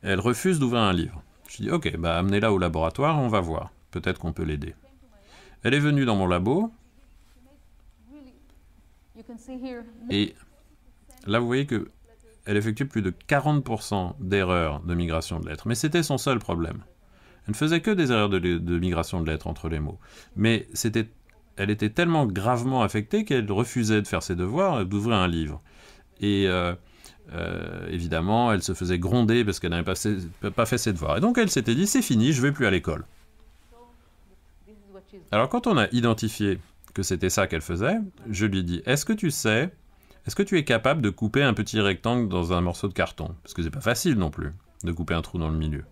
elle refuse d'ouvrir un livre. J'ai dit, Ok, bah, amenez-la au laboratoire, on va voir. Peut-être qu'on peut l'aider. Elle est venue dans mon labo. Et là, vous voyez que elle effectuait plus de 40% d'erreurs de migration de lettres, mais c'était son seul problème. Elle ne faisait que des erreurs de, migration de lettres entre les mots, mais elle était tellement gravement affectée qu'elle refusait de faire ses devoirs et euh, d'ouvrir un livre. Et euh, euh, évidemment, elle se faisait gronder parce qu'elle n'avait pas, fait ses devoirs. Et donc elle s'était dit, c'est fini, je ne vais plus à l'école. Alors quand on a identifié que c'était ça qu'elle faisait, je lui dis, est-ce que tu sais est-ce que tu es capable de couper un petit rectangle dans un morceau de carton Parce que n'est pas facile non plus de couper un trou dans le milieu.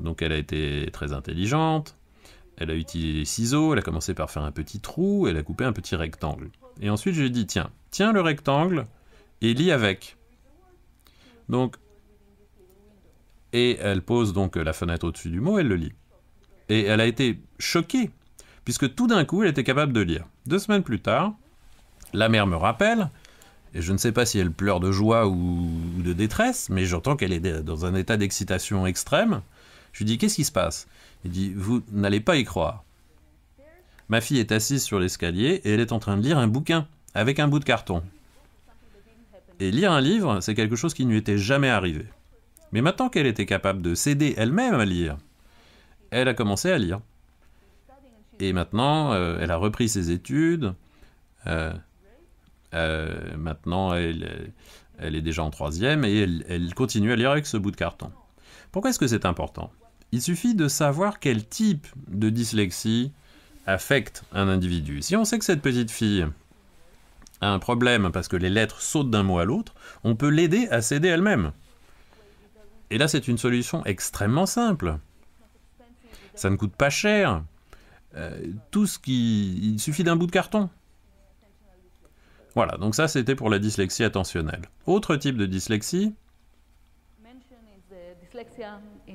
Donc elle a été très intelligente, elle a utilisé les ciseaux, elle a commencé par faire un petit trou, elle a coupé un petit rectangle. Et ensuite je lui ai dit tiens, tiens le rectangle et lis avec. Donc, et elle pose donc la fenêtre au-dessus du mot, elle le lit. Et elle a été choquée, puisque tout d'un coup elle était capable de lire. Deux semaines plus tard, la mère me rappelle, et je ne sais pas si elle pleure de joie ou, de détresse, mais j'entends qu'elle est dans un état d'excitation extrême. Je lui dis Qu'est-ce qui se passe Il dit Vous n'allez pas y croire. Ma fille est assise sur l'escalier et elle est en train de lire un bouquin avec un bout de carton. Et lire un livre, c'est quelque chose qui ne lui était jamais arrivé. Mais maintenant qu'elle était capable de s'aider elle-même à lire, elle a commencé à lire. Et maintenant, euh, elle a repris ses études. Euh, euh, maintenant, elle, est déjà en troisième et elle, continue à lire avec ce bout de carton. Pourquoi est-ce que c'est important Il suffit de savoir quel type de dyslexie affecte un individu. Si on sait que cette petite fille a un problème parce que les lettres sautent d'un mot à l'autre, on peut l'aider à s'aider elle-même. Et là, c'est une solution extrêmement simple. Ça ne coûte pas cher. Euh, tout ce qui... Il suffit d'un bout de carton. Voilà, donc ça c'était pour la dyslexie attentionnelle. Autre type de dyslexie,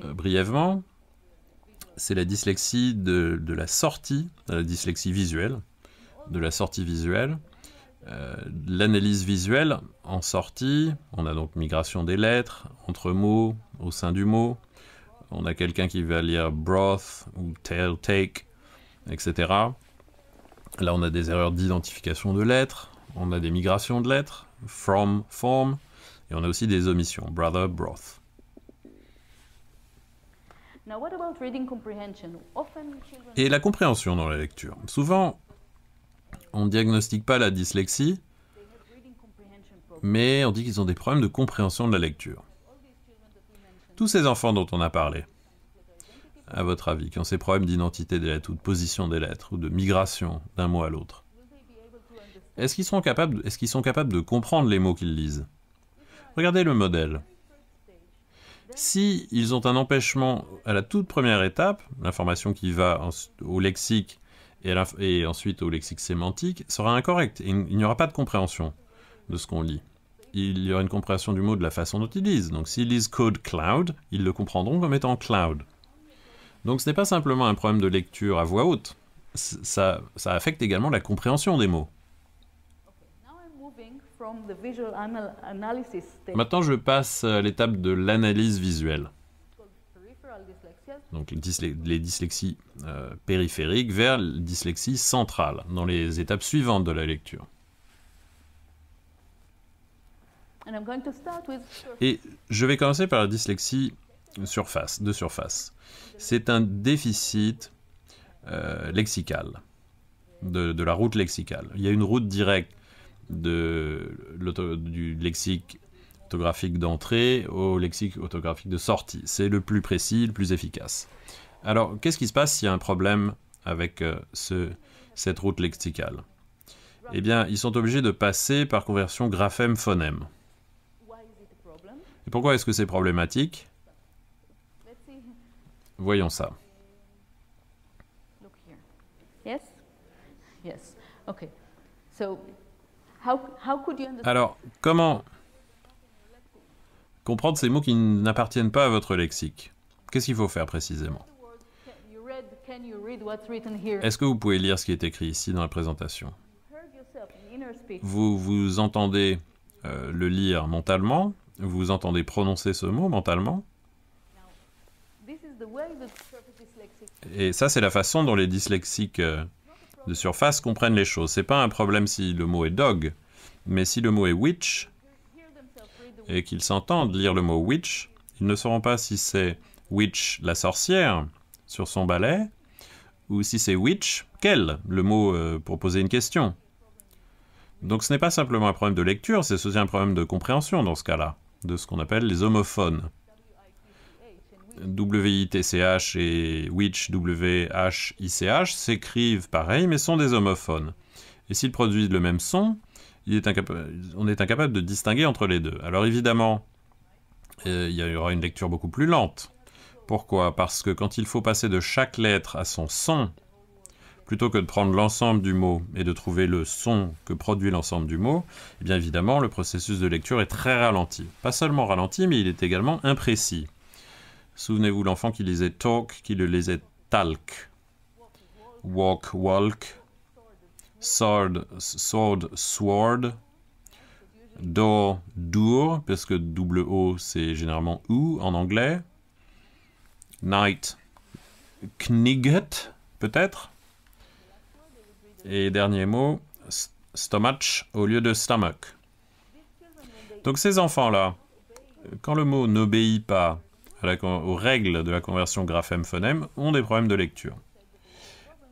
euh, brièvement, c'est la dyslexie de, la sortie, euh, la dyslexie visuelle, de la sortie visuelle. Euh, l'analyse visuelle en sortie, on a donc migration des lettres entre mots, au sein du mot. On a quelqu'un qui va lire broth ou tail take, etc. Là, on a des erreurs d'identification de lettres on a des migrations de lettres, from, form, et on a aussi des omissions, brother, broth. Et la compréhension dans la lecture. Souvent, on ne diagnostique pas la dyslexie, mais on dit qu'ils ont des problèmes de compréhension de la lecture. Tous ces enfants dont on a parlé, à votre avis, qui ont ces problèmes d'identité des lettres ou de position des lettres ou de migration d'un mot à l'autre, est-ce qu'ils sont, capables, est sont capables de comprendre les mots qu'ils lisent Regardez le modèle. Si ils ont un empêchement à la toute première étape, l'information qui va au lexique et, ensuite au lexique sémantique sera incorrecte. Et il n'y aura pas de compréhension de ce qu'on lit. Il y aura une compréhension du mot de la façon dont ils lisent. Donc s'ils lisent code cloud, ils le comprendront comme étant cloud. Donc ce n'est pas simplement un problème de lecture à voix haute, ça affecte également la compréhension des mots. Maintenant, je passe à euh, l'étape de l'analyse visuelle. Donc les, dyslexies euh, périphériques vers les dyslexies centrales, dans les étapes suivantes de la lecture. Et je vais commencer par la dyslexie surface, de surface. C'est un déficit euh, lexical, de, de la route lexicale. Il y a une route directe de, du lexique autographique d'entrée au lexique autographique de sortie. C'est le plus précis, le plus efficace. Alors, qu'est-ce qui se passe s'il y a un problème avec euh, ce, cette route lexicale Eh bien, ils sont obligés de passer par conversion graphème-phonème. Et pourquoi est-ce que c'est problématique Voyons ça. Yes? Alors, comment comprendre ces mots qui n'appartiennent pas à votre lexique Qu'est-ce qu'il faut faire précisément Est-ce que vous pouvez lire ce qui est écrit ici dans la présentation Vous vous entendez euh, le lire mentalement, vous entendez prononcer ce mot mentalement. Et ça, c'est la façon dont les dyslexiques... Euh, de surface comprennent les choses. C'est pas un problème si le mot est dog, mais si le mot est witch, et qu'ils s'entendent lire le mot witch, ils ne sauront pas si c'est witch la sorcière sur son balai, ou si c'est witch quel, le mot euh, pour poser une question. Donc ce n'est pas simplement un problème de lecture, c'est aussi un problème de compréhension dans ce cas-là, de ce qu'on appelle les homophones. WITCH et WITCH, WHICH s'écrivent pareil, mais sont des homophones. Et s'ils produisent le même son, on est incapable de distinguer entre les deux. Alors évidemment, euh, il y aura une lecture beaucoup plus lente. Pourquoi Parce que quand il faut passer de chaque lettre à son son, plutôt que de prendre l'ensemble du mot et de trouver le son que produit l'ensemble du mot, eh bien évidemment, le processus de lecture est très ralenti. Pas seulement ralenti, mais il est également imprécis. Souvenez-vous l'enfant qui lisait talk, qui le lisait talk. Walk, walk. Sword, sword, sword. Door, door, parce que double O c'est généralement ou en anglais. Night, knigget, peut-être. Et dernier mot, stomach au lieu de stomach. Donc ces enfants-là, quand le mot n'obéit pas, aux règles de la conversion graphème-phonème ont des problèmes de lecture.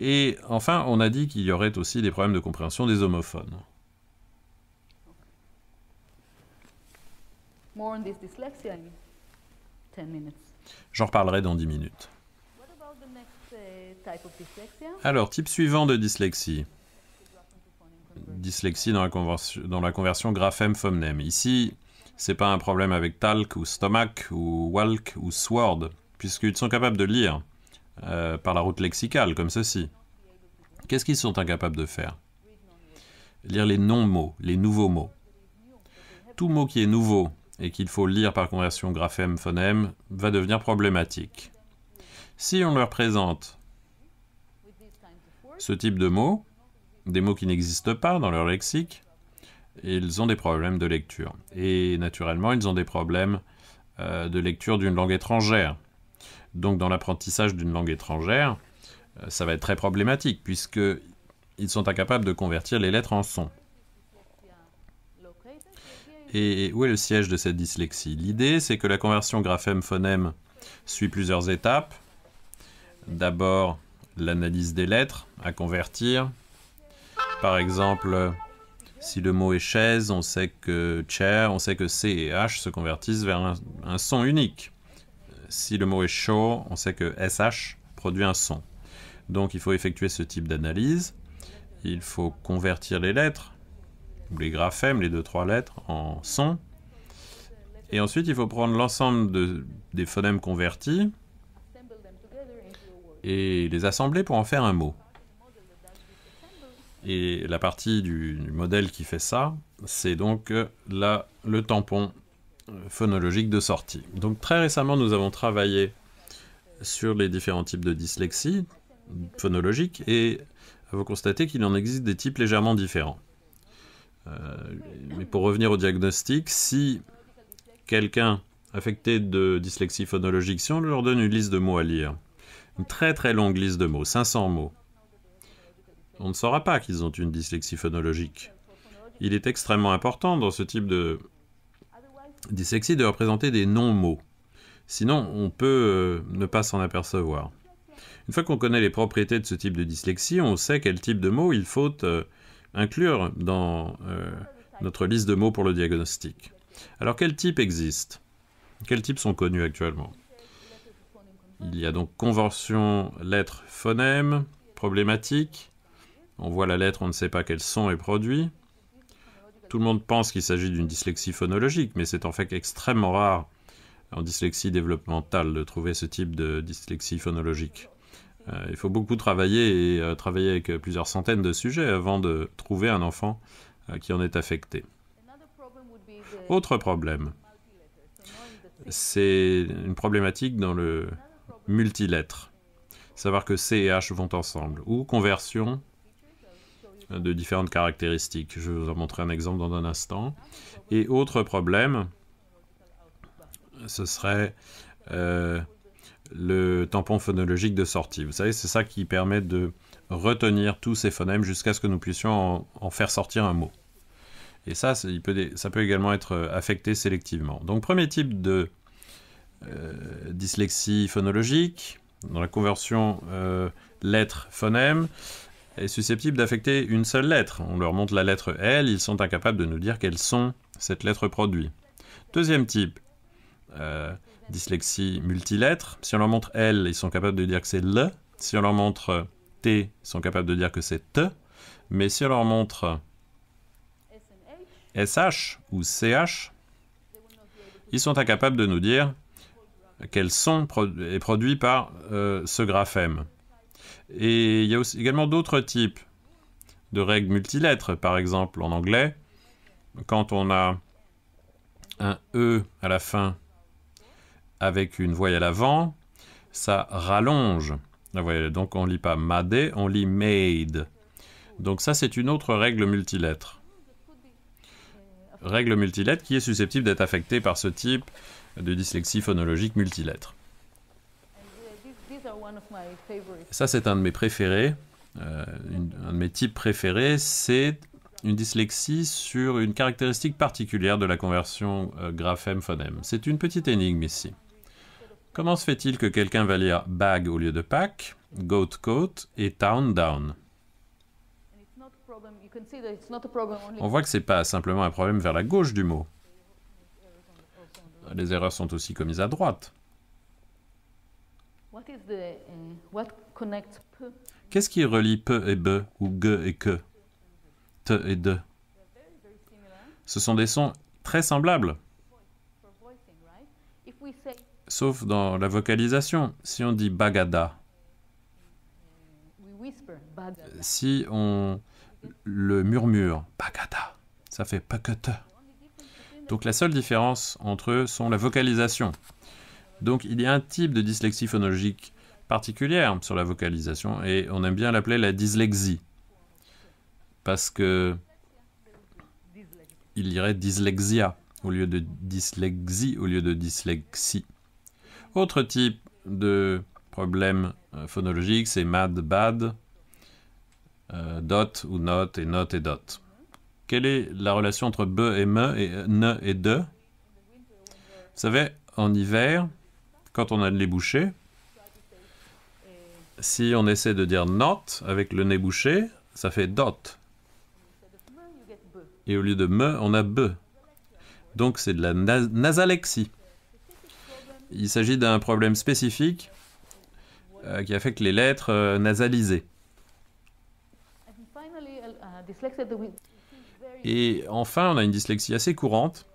Et enfin, on a dit qu'il y aurait aussi des problèmes de compréhension des homophones. J'en reparlerai dans 10 minutes. Uh, Alors, type suivant de dyslexie. Dyslexie dans la, dans la conversion graphème-phonème. Ici, n'est pas un problème avec Talc ou Stomach ou Walk ou Sword, puisqu'ils sont capables de lire euh, par la route lexicale, comme ceci. Qu'est-ce qu'ils sont incapables de faire Lire les non-mots, les nouveaux mots. Tout mot qui est nouveau et qu'il faut lire par conversion graphème-phonème va devenir problématique. Si on leur présente ce type de mots, des mots qui n'existent pas dans leur lexique, ils ont des problèmes de lecture. Et naturellement, ils ont des problèmes euh, de lecture d'une langue étrangère. Donc dans l'apprentissage d'une langue étrangère, euh, ça va être très problématique, puisqu'ils sont incapables de convertir les lettres en sons. Et où est le siège de cette dyslexie L'idée, c'est que la conversion graphème-phonème suit plusieurs étapes. D'abord, l'analyse des lettres à convertir. Par exemple, si le mot est chaise, on sait que chair, on sait que C et H se convertissent vers un, son unique. Si le mot est chaud, on sait que SH produit un son. Donc il faut effectuer ce type d'analyse. Il faut convertir les lettres, ou les graphèmes, les deux, trois lettres, en son. Et ensuite, il faut prendre l'ensemble des phonèmes convertis et les assembler pour en faire un mot. Et la partie du, modèle qui fait ça, c'est donc euh, le tampon euh, phonologique de sortie. Donc très récemment, nous avons travaillé sur les différents types de dyslexie phonologique et vous constatez qu'il en existe des types légèrement différents. Euh, mais pour revenir au diagnostic, si quelqu'un affecté de dyslexie phonologique, si on leur donne une liste de mots à lire, une très très longue liste de mots, 500 mots, on ne saura pas qu'ils ont une dyslexie phonologique. Il est extrêmement important dans ce type de dyslexie de représenter des non-mots. Sinon, on peut euh, ne pas s'en apercevoir. Une fois qu'on connaît les propriétés de ce type de dyslexie, on sait quel type de mots il faut euh, inclure dans euh, notre liste de mots pour le diagnostic. Alors quels types existent Quels types sont connus actuellement Il y a donc convention, lettres, phonèmes, problématiques » On voit la lettre, on ne sait pas quel son est produit. Tout le monde pense qu'il s'agit d'une dyslexie phonologique, mais c'est en fait extrêmement rare en dyslexie développementale de trouver ce type de dyslexie phonologique. Euh, il faut beaucoup travailler et euh, travailler avec euh, plusieurs centaines de sujets avant de trouver un enfant qui en est affecté. Autre problème, c'est une problématique dans le multilettre. Savoir que C et H vont ensemble, ou conversion de différentes caractéristiques. Je vais vous en montrer un exemple dans un instant. Et autre problème, ce serait euh, le tampon phonologique de sortie. Vous savez, c'est ça qui permet de retenir tous ces phonèmes jusqu'à ce que nous puissions en, faire sortir un mot. Et ça, peut, ça peut également être euh, affecté sélectivement. Donc, premier type de euh, dyslexie phonologique, dans la conversion lettres lettre-phonème, est susceptible d'affecter une seule lettre. On leur montre la lettre L, ils sont incapables de nous dire quelles sont cette lettre produit. Deuxième type, euh, dyslexie multilettre. Si on leur montre L, ils sont capables de dire que c'est le. Si on leur montre T, ils sont capables de dire que c'est T. Mais si on leur montre SH ou CH, ils sont incapables de nous dire quels sont et produits par euh, ce graphème. Et il y a aussi, également d'autres types de règles multilettres. Par exemple, en anglais, quand on a un E à la fin avec une voyelle avant, ça rallonge la voyelle. Donc on ne lit pas made », on lit made. Donc ça, c'est une autre règle multilettre. Règle multilettre qui est susceptible d'être affectée par ce type de dyslexie phonologique multilettre. Ça, c'est un de mes préférés. Euh, un de mes types préférés, c'est une dyslexie sur une caractéristique particulière de la conversion euh, graphème-phonème. C'est une petite énigme ici. Comment se fait-il que quelqu'un va lire bag au lieu de pack, goat coat et town down On voit que ce n'est pas simplement un problème vers la gauche du mot. Les erreurs sont aussi commises à droite. Eh, Qu'est-ce qui relie p et b ou g et que, te et de Ce sont des sons très semblables, sauf dans la vocalisation. Si on dit bagada, si on le murmure, bagada, ça fait pakata. Donc la seule différence entre eux sont la vocalisation. Donc il y a un type de dyslexie phonologique particulière sur la vocalisation et on aime bien l'appeler la dyslexie parce que il irait dyslexia au lieu de dyslexie au lieu de dyslexie. Autre type de problème euh, phonologique, c'est mad bad, euh, dot ou note et note et dot. Quelle est la relation entre be et me et euh, ne et de Vous savez, en hiver, quand on a le nez bouché, si on essaie de dire not avec le nez bouché, ça fait dot. Et au lieu de me, on a be. Donc c'est de la nasalexie. Il s'agit d'un problème spécifique euh, qui affecte les lettres euh, nasalisées. Uh, Et enfin, on a une dyslexie assez courante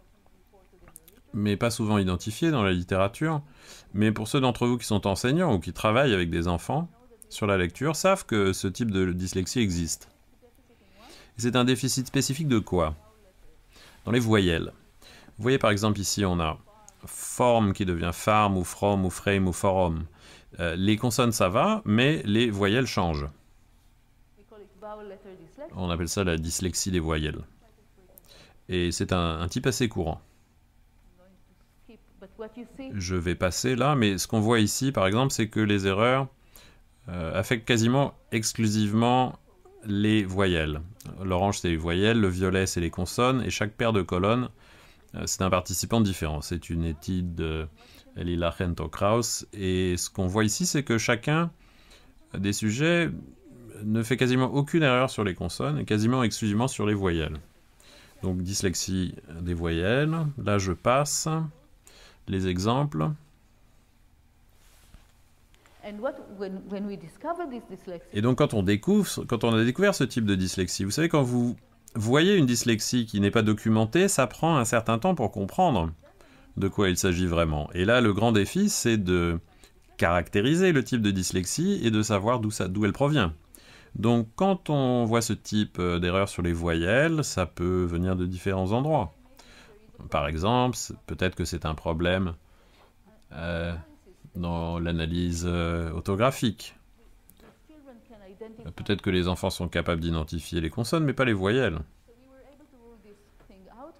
mais pas souvent identifié dans la littérature, mais pour ceux d'entre vous qui sont enseignants ou qui travaillent avec des enfants sur la lecture, savent que ce type de dyslexie existe. C'est un déficit spécifique de quoi Dans les voyelles. Vous voyez par exemple ici, on a forme qui devient farm ou from ou frame ou forum. Euh, les consonnes ça va, mais les voyelles changent. On appelle ça la dyslexie des voyelles. Et c'est un type assez courant je vais passer là, mais ce qu'on voit ici, par exemple, c'est que les erreurs euh, affectent quasiment exclusivement les voyelles. L'orange, c'est les voyelles, le violet, c'est les consonnes, et chaque paire de colonnes, euh, c'est un participant différent. C'est une étude de euh, Elila Kraus, et ce qu'on voit ici, c'est que chacun des sujets ne fait quasiment aucune erreur sur les consonnes, et quasiment exclusivement sur les voyelles. Donc dyslexie des voyelles, là je passe les exemples. Et donc quand on découvre, quand on a découvert ce type de dyslexie, vous savez quand vous voyez une dyslexie qui n'est pas documentée, ça prend un certain temps pour comprendre de quoi il s'agit vraiment. Et là, le grand défi, c'est de caractériser le type de dyslexie et de savoir d'où elle provient. Donc quand on voit ce type euh, d'erreur sur les voyelles, ça peut venir de différents endroits par exemple, peut-être que c'est un problème euh, dans l'analyse euh, autographique. Peut-être que les enfants sont capables d'identifier les consonnes, mais pas les voyelles.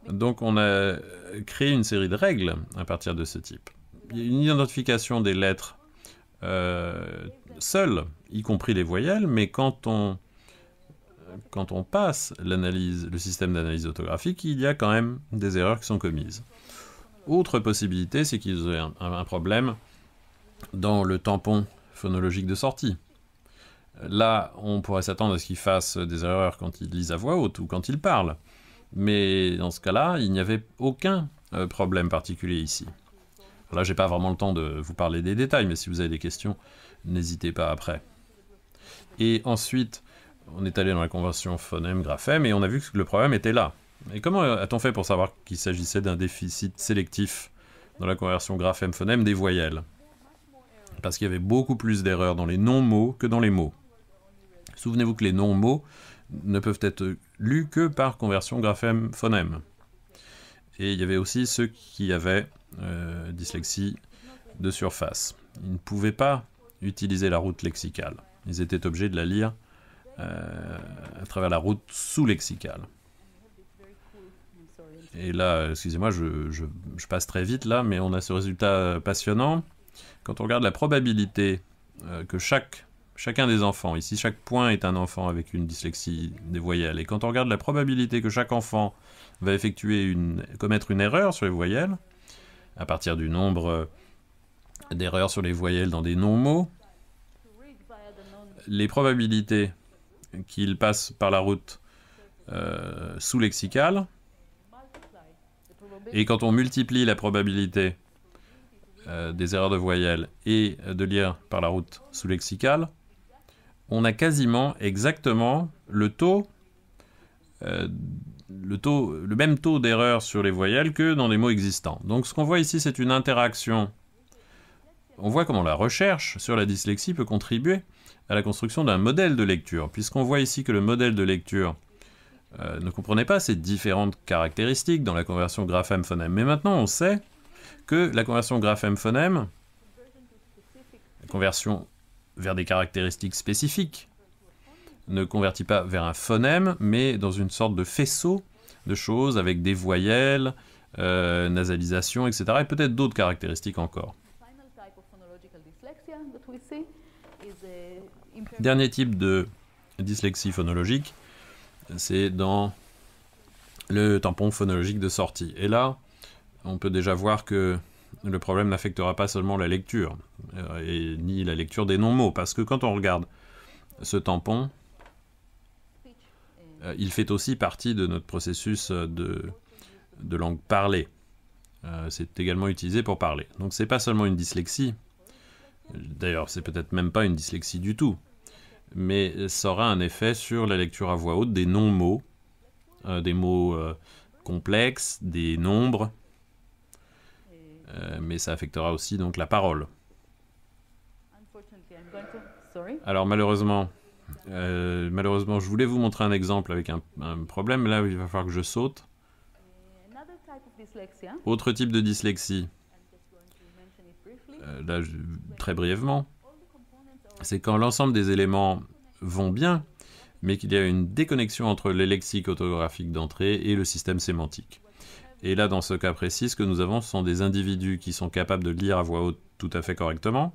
Donc on a créé une série de règles à partir de ce type. Il y a une identification des lettres euh, seules, y compris les voyelles, mais quand on quand on passe le système d'analyse autographique, il y a quand même des erreurs qui sont commises. Autre possibilité, c'est qu'ils aient un, un, problème dans le tampon phonologique de sortie. Là, on pourrait s'attendre à ce qu'ils fassent des erreurs quand ils lisent à voix haute ou quand ils parlent. Mais dans ce cas-là, il n'y avait aucun euh, problème particulier ici. Là, là, n'ai pas vraiment le temps de vous parler des détails, mais si vous avez des questions, n'hésitez pas après. Et ensuite, on est allé dans la conversion phonème-graphème et on a vu que le problème était là. Et comment a-t-on fait pour savoir qu'il s'agissait d'un déficit sélectif dans la conversion graphème-phonème des voyelles Parce qu'il y avait beaucoup plus d'erreurs dans les non-mots que dans les mots. Souvenez-vous que les non-mots ne peuvent être lus que par conversion graphème-phonème. Et il y avait aussi ceux qui avaient euh, dyslexie de surface. Ils ne pouvaient pas utiliser la route lexicale. Ils étaient obligés de la lire euh, à travers la route sous-lexicale. Et là, excusez-moi, je, passe très vite là, mais on a ce résultat euh, passionnant. Quand on regarde la probabilité euh, que chaque, chacun des enfants, ici chaque point est un enfant avec une dyslexie des voyelles, et quand on regarde la probabilité que chaque enfant va effectuer une, commettre une erreur sur les voyelles, à partir du nombre d'erreurs sur les voyelles dans des non-mots, les probabilités qu'il passe par la route euh, sous-lexicale. Et quand on multiplie la probabilité euh, des erreurs de voyelles et euh, de lire par la route sous-lexicale, on a quasiment exactement le taux, le, le même taux d'erreur sur les voyelles que dans les mots existants. Donc ce qu'on voit ici, c'est une interaction. On voit comment la recherche sur la dyslexie peut contribuer à la construction d'un modèle de lecture, puisqu'on voit ici que le modèle de lecture euh, ne comprenait pas ces différentes caractéristiques dans la conversion graphème-phonème. Mais maintenant, on sait que la conversion graphème-phonème, la conversion vers des caractéristiques spécifiques, ne convertit pas vers un phonème, mais dans une sorte de faisceau de choses avec des voyelles, euh, nasalisation, etc. et peut-être d'autres caractéristiques encore. Dernier type de dyslexie phonologique, c'est dans le tampon phonologique de sortie. Et là, on peut déjà voir que le problème n'affectera pas seulement la lecture, euh, et ni la lecture des non-mots, parce que quand on regarde ce tampon, euh, il fait aussi partie de notre processus de, langue parlée. Euh, c'est également utilisé pour parler. Donc c'est pas seulement une dyslexie, D'ailleurs, c'est peut-être même pas une dyslexie du tout, mais ça aura un effet sur la lecture à voix haute des non-mots, euh, des mots euh, complexes, des nombres, euh, mais ça affectera aussi donc la parole. Alors malheureusement, malheureusement, je voulais vous montrer un exemple avec un, un problème, là il va falloir que je saute. Autre type de dyslexie. Euh, là très brièvement, c'est quand l'ensemble des éléments vont bien, mais qu'il y a une déconnexion entre les lexiques orthographiques d'entrée et le système sémantique. Et là, dans ce cas précis, ce que nous avons, ce sont des individus qui sont capables de lire à voix haute tout à fait correctement,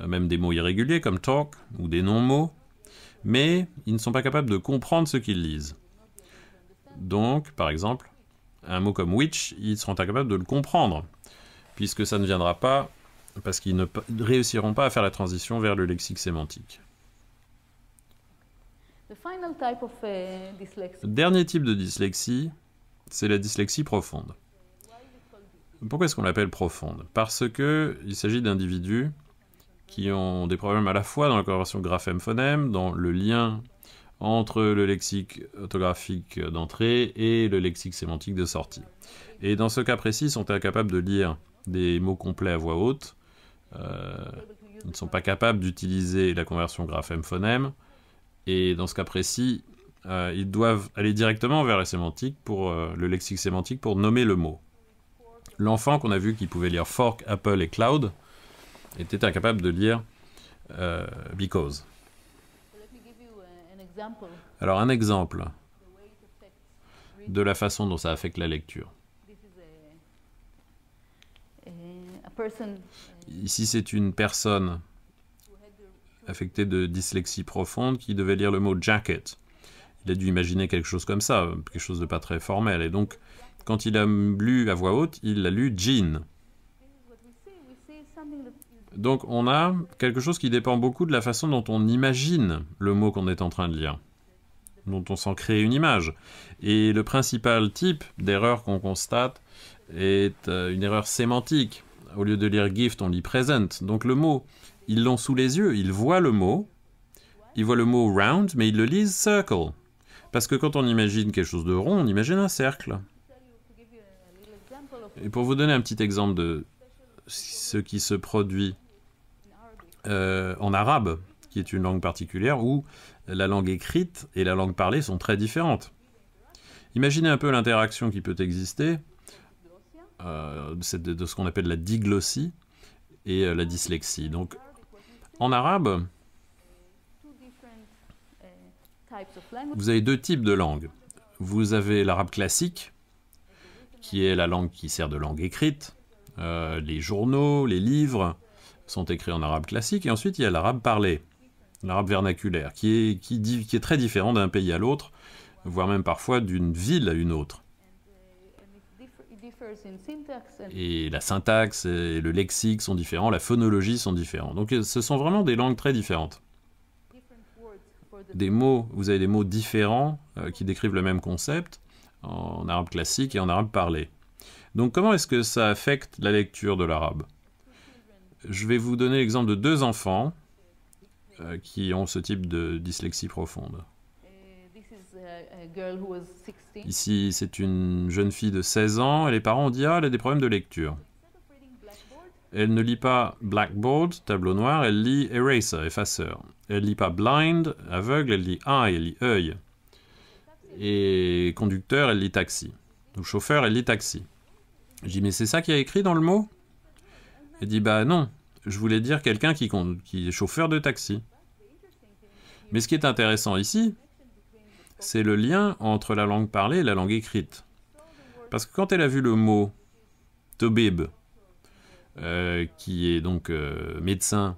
euh, même des mots irréguliers comme talk ou des non-mots, mais ils ne sont pas capables de comprendre ce qu'ils lisent. Donc, par exemple, un mot comme which, ils seront incapables de le comprendre, puisque ça ne viendra pas parce qu'ils ne réussiront pas à faire la transition vers le lexique sémantique. Uh, le dernier type de dyslexie, c'est la dyslexie profonde. Pourquoi est-ce qu'on l'appelle profonde Parce qu'il s'agit d'individus qui ont des problèmes à la fois dans la conversion graphème-phonème, dans le lien entre le lexique orthographique d'entrée et le lexique sémantique de sortie. Et dans ce cas précis, ils sont incapables de lire des mots complets à voix haute, euh, ne sont pas capables d'utiliser la conversion graphème-phonème. Et dans ce cas précis, euh, ils doivent aller directement vers sémantique pour, euh, le lexique sémantique pour nommer le mot. L'enfant qu'on a vu qui pouvait lire fork, apple et cloud était incapable de lire because. Alors un exemple de la façon dont ça affecte la lecture. Ici, c'est une personne affectée de dyslexie profonde qui devait lire le mot jacket. Il a dû imaginer quelque chose comme ça, quelque chose de pas très formel. Et donc, quand il a lu à voix haute, il a lu jean. Donc on a quelque chose qui dépend beaucoup de la façon dont on imagine le mot qu'on est en train de lire, dont on s'en crée une image. Et le principal type d'erreur qu'on constate est euh, une erreur sémantique. Au lieu de lire gift, on lit present. Donc le mot, ils l'ont sous les yeux, ils voient le mot, ils voient le mot round, mais ils le lisent circle. Parce que quand on imagine quelque chose de rond, on imagine un cercle. Et pour vous donner un petit exemple de ce qui se produit euh, en arabe, qui est une langue particulière où la langue écrite et la langue parlée sont très différentes. Imaginez un peu l'interaction qui peut exister euh, de, ce qu'on appelle la diglossie et euh, la dyslexie. Donc, en arabe, vous avez deux types de langues. Vous avez l'arabe classique, qui est la langue qui sert de langue écrite. Euh, les journaux, les livres sont écrits en arabe classique. Et ensuite, il y a l'arabe parlé, l'arabe vernaculaire, qui est, qui est très différent d'un pays à l'autre, voire même parfois d'une ville à une autre. Et la syntaxe et le lexique sont différents, la phonologie sont différents. Donc euh, ce sont vraiment des langues très différentes. Des mots, vous avez des mots différents euh, qui décrivent le même concept en arabe classique et en arabe parlé. Donc comment est-ce que ça affecte la lecture de l'arabe Je vais vous donner l'exemple de deux enfants euh, qui ont ce type de dyslexie profonde. Ici, c'est une jeune fille de 16 ans et les parents ont dit Ah, elle a des problèmes de lecture. Elle ne lit pas blackboard, tableau noir, elle lit eraser, effaceur. Elle lit pas blind, aveugle, elle lit eye, elle lit œil. Et conducteur, elle lit taxi. Donc chauffeur, elle lit taxi. Je dis Mais c'est ça qui a écrit dans le mot Elle dit Bah non, je voulais dire quelqu'un qui, qui est chauffeur de taxi. Mais ce qui est intéressant ici, c'est le lien entre la langue parlée et la langue écrite. Parce que quand elle a vu le mot Tobib, euh, qui est donc euh, médecin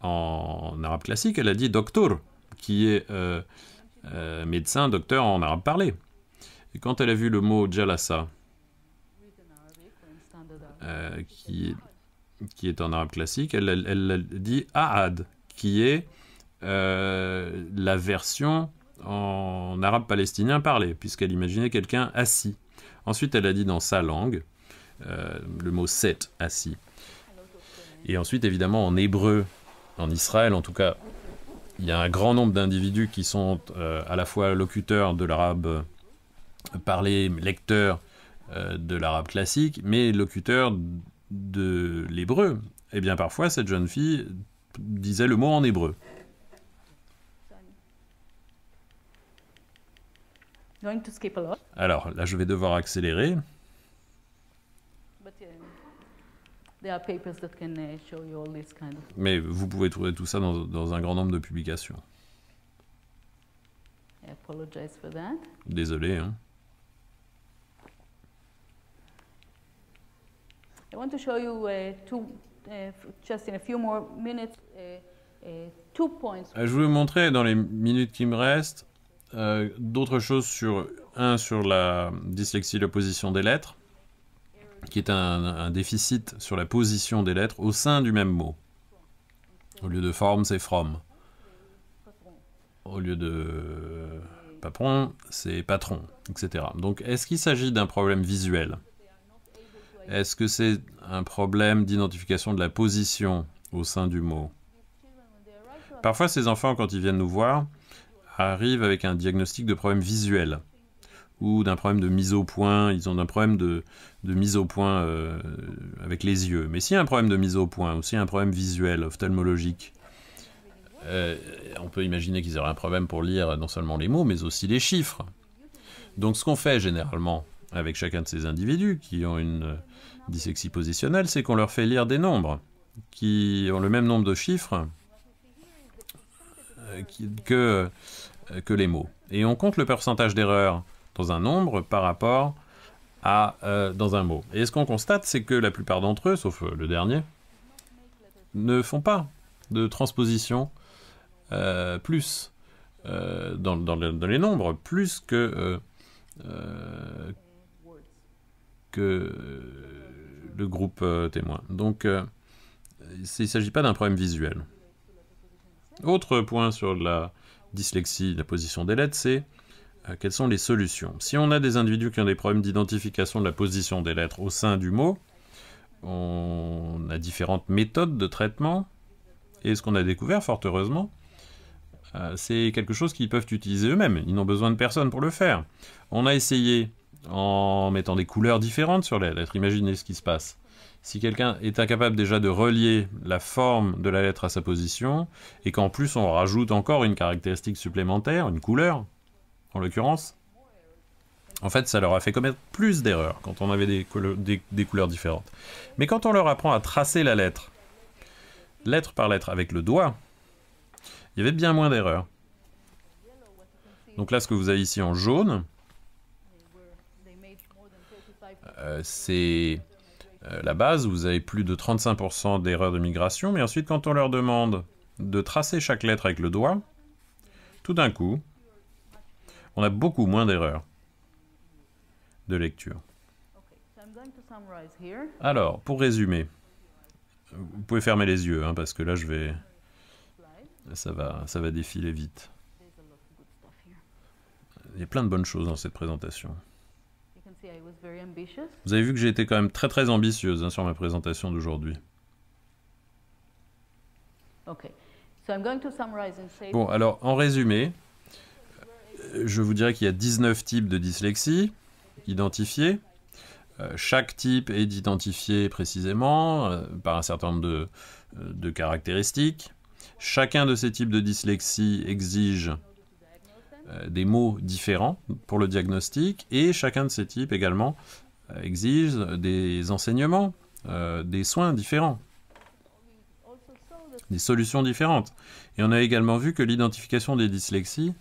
en, arabe classique, elle a dit docteur, qui est euh, médecin, docteur en arabe parlé. Et quand elle a vu le mot Jalassa, qui est qui est en arabe classique, elle, elle, dit Ahad, qui est la version en arabe palestinien parlé, puisqu'elle imaginait quelqu'un assis. Ensuite, elle a dit dans sa langue euh, le mot set, assis. Et ensuite, évidemment, en hébreu, en Israël en tout cas, il y a un grand nombre d'individus qui sont euh, à la fois locuteurs de l'arabe parlé, lecteurs euh, de l'arabe classique, mais locuteurs de l'hébreu. Et eh bien parfois, cette jeune fille disait le mot en hébreu. Alors là, je vais devoir accélérer. Mais vous pouvez trouver tout ça dans, un grand nombre de publications. Désolé. Je vais vous montrer dans les minutes qui me restent euh, d'autres choses sur un sur la dyslexie, la position des lettres, qui est un, déficit sur la position des lettres au sein du même mot. Au lieu de forme, c'est from. Au lieu de euh, patron, c'est patron, etc. Donc, est-ce qu'il s'agit d'un problème visuel Est-ce que c'est un problème d'identification de la position au sein du mot Parfois, ces enfants, quand ils viennent nous voir, arrive avec un diagnostic de problème visuel ou d'un problème de mise au point, ils ont un problème de, mise au point euh, avec les yeux. Mais s'il y a un problème de mise au point, ou s'il y a un problème visuel, ophtalmologique, euh, on peut imaginer qu'ils auraient un problème pour lire non seulement les mots, mais aussi les chiffres. Donc ce qu'on fait généralement avec chacun de ces individus qui ont une euh, dyslexie positionnelle, c'est qu'on leur fait lire des nombres qui ont le même nombre de chiffres, euh, que, les mots. Et on compte le pourcentage d'erreurs dans un nombre par rapport à euh, dans un mot. Et ce qu'on constate, c'est que la plupart d'entre eux, sauf euh, le dernier, ne font pas de transposition plus dans, les nombres, plus que, que le groupe témoin. Donc, il ne s'agit pas d'un problème visuel. Autre point sur la dyslexie, la position des lettres, c'est euh, quelles sont les solutions. Si on a des individus qui ont des problèmes d'identification de la position des lettres au sein du mot, on a différentes méthodes de traitement. Et ce qu'on a découvert, fort heureusement, euh, c'est quelque chose qu'ils peuvent utiliser eux-mêmes. Ils n'ont besoin de personne pour le faire. On a essayé en mettant des couleurs différentes sur les lettres. Imaginez ce qui se passe si quelqu'un est incapable déjà de relier la forme de la lettre à sa position, et qu'en plus on rajoute encore une caractéristique supplémentaire, une couleur, en l'occurrence, en fait ça leur a fait commettre plus d'erreurs quand on avait des, couleurs, différentes. Mais quand on leur apprend à tracer la lettre, lettre par lettre avec le doigt, il y avait bien moins d'erreurs. Donc là, ce que vous avez ici en jaune, euh, c'est euh, la base, vous avez plus de 35% d'erreurs de migration, mais ensuite quand on leur demande de tracer chaque lettre avec le doigt, tout d'un coup, on a beaucoup moins d'erreurs de lecture. Alors, pour résumer, vous pouvez fermer les yeux, hein, parce que là, je vais... Ça va, ça va défiler vite. Il y a plein de bonnes choses dans cette présentation. Vous avez vu que j'ai été quand même très très ambitieuse hein, sur ma présentation d'aujourd'hui. Bon, alors en résumé, euh, je vous dirais qu'il y a 19 types de dyslexie identifiés. Euh, chaque type est identifié précisément euh, par un certain nombre de, de, caractéristiques. Chacun de ces types de dyslexie exige des mots différents pour le diagnostic et chacun de ces types également exige des enseignements, euh, des soins différents, des solutions différentes. Et on a également vu que l'identification des dyslexies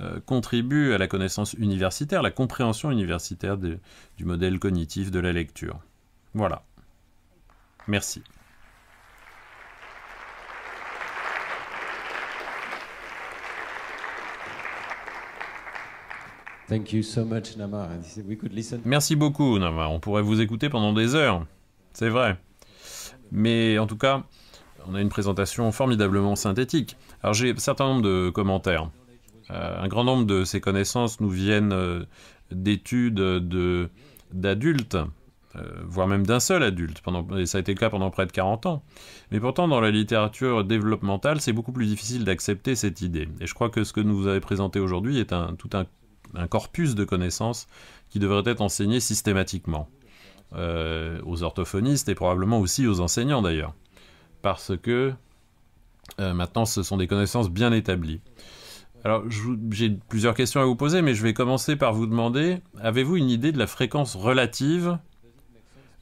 euh, contribue à la connaissance universitaire, la compréhension universitaire du modèle cognitif de la lecture. Voilà. Merci. Merci beaucoup, Nama. On pourrait vous écouter pendant des heures. C'est vrai. Mais en tout cas, on a une présentation formidablement synthétique. Alors j'ai un certain nombre de commentaires. Euh, un grand nombre de ces connaissances nous viennent euh, d'études d'adultes, euh, voire même d'un seul adulte, pendant, et ça a été le cas pendant près de 40 ans. Mais pourtant, dans la littérature développementale, c'est beaucoup plus difficile d'accepter cette idée. Et je crois que ce que nous vous avez présenté aujourd'hui est un, tout un un corpus de connaissances qui devrait être enseigné systématiquement euh, aux orthophonistes et probablement aussi aux enseignants d'ailleurs, parce que euh, maintenant ce sont des connaissances bien établies. Alors j'ai plusieurs questions à vous poser, mais je vais commencer par vous demander, avez-vous une idée de la fréquence relative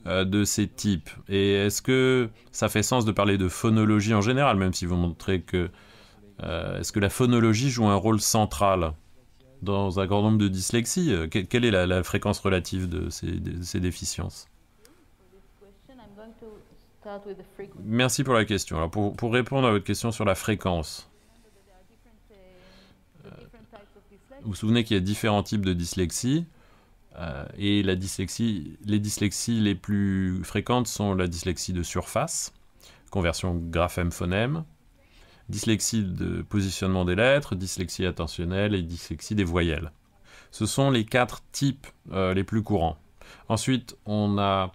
euh, de ces types Et est-ce que ça fait sens de parler de phonologie en général, même si vous montrez que... est-ce que la phonologie joue un rôle central dans un grand nombre de dyslexies. Euh, quelle est la, fréquence relative de ces, déficiences Merci pour la question. Alors pour, répondre à votre question sur la fréquence, euh, vous vous souvenez qu'il y a différents types de dyslexie. Euh, et la dyslexie, les dyslexies les plus fréquentes sont la dyslexie de surface, conversion graphème-phonème, dyslexie de positionnement des lettres, dyslexie attentionnelle et dyslexie des voyelles. Ce sont les quatre types euh, les plus courants. Ensuite, on a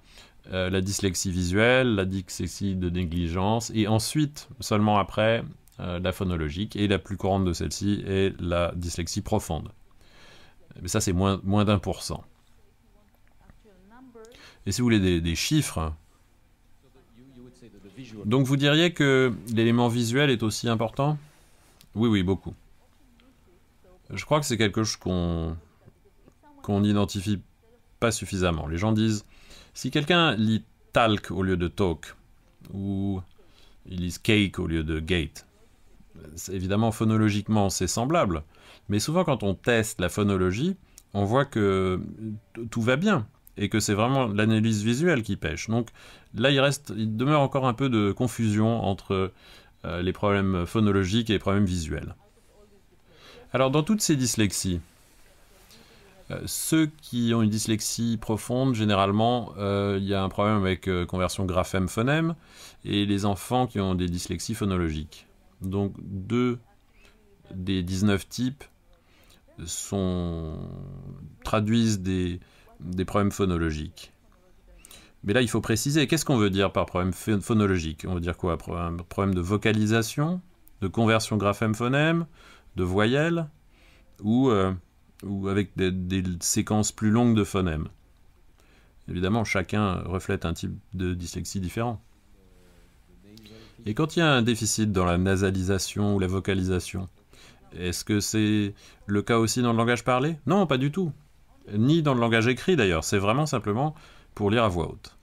euh, la dyslexie visuelle, la dyslexie de négligence, et ensuite, seulement après, euh, la phonologique, et la plus courante de celle-ci est la dyslexie profonde. Mais ça, c'est moins, moins d'un pour cent. Et si vous voulez des chiffres, donc vous diriez que l'élément visuel est aussi important Oui, oui, beaucoup. Je crois que c'est quelque chose qu'on qu'on n'identifie pas suffisamment. Les gens disent, si quelqu'un lit talk au lieu de talk, ou il lit « cake au lieu de gate, évidemment phonologiquement c'est semblable, mais souvent quand on teste la phonologie, on voit que tout va bien et que c'est vraiment l'analyse visuelle qui pêche. Donc là, il reste, il demeure encore un peu de confusion entre euh, les problèmes phonologiques et les problèmes visuels. Alors dans toutes ces dyslexies, euh, ceux qui ont une dyslexie profonde, généralement, euh, il y a un problème avec conversion graphème-phonème, et les enfants qui ont des dyslexies phonologiques. Donc deux des 19 types sont, traduisent des, des problèmes phonologiques. Mais là, il faut préciser, qu'est-ce qu'on veut dire par problème phonologique On veut dire quoi Un problème de vocalisation, de conversion graphème-phonème, de voyelle ou, euh, avec des, des, séquences plus longues de phonèmes Évidemment, chacun reflète un type de dyslexie différent. Et quand il y a un déficit dans la nasalisation ou la vocalisation, est-ce que c'est le cas aussi dans le langage parlé Non, pas du tout ni dans le langage écrit d'ailleurs, c'est vraiment simplement pour lire à voix haute.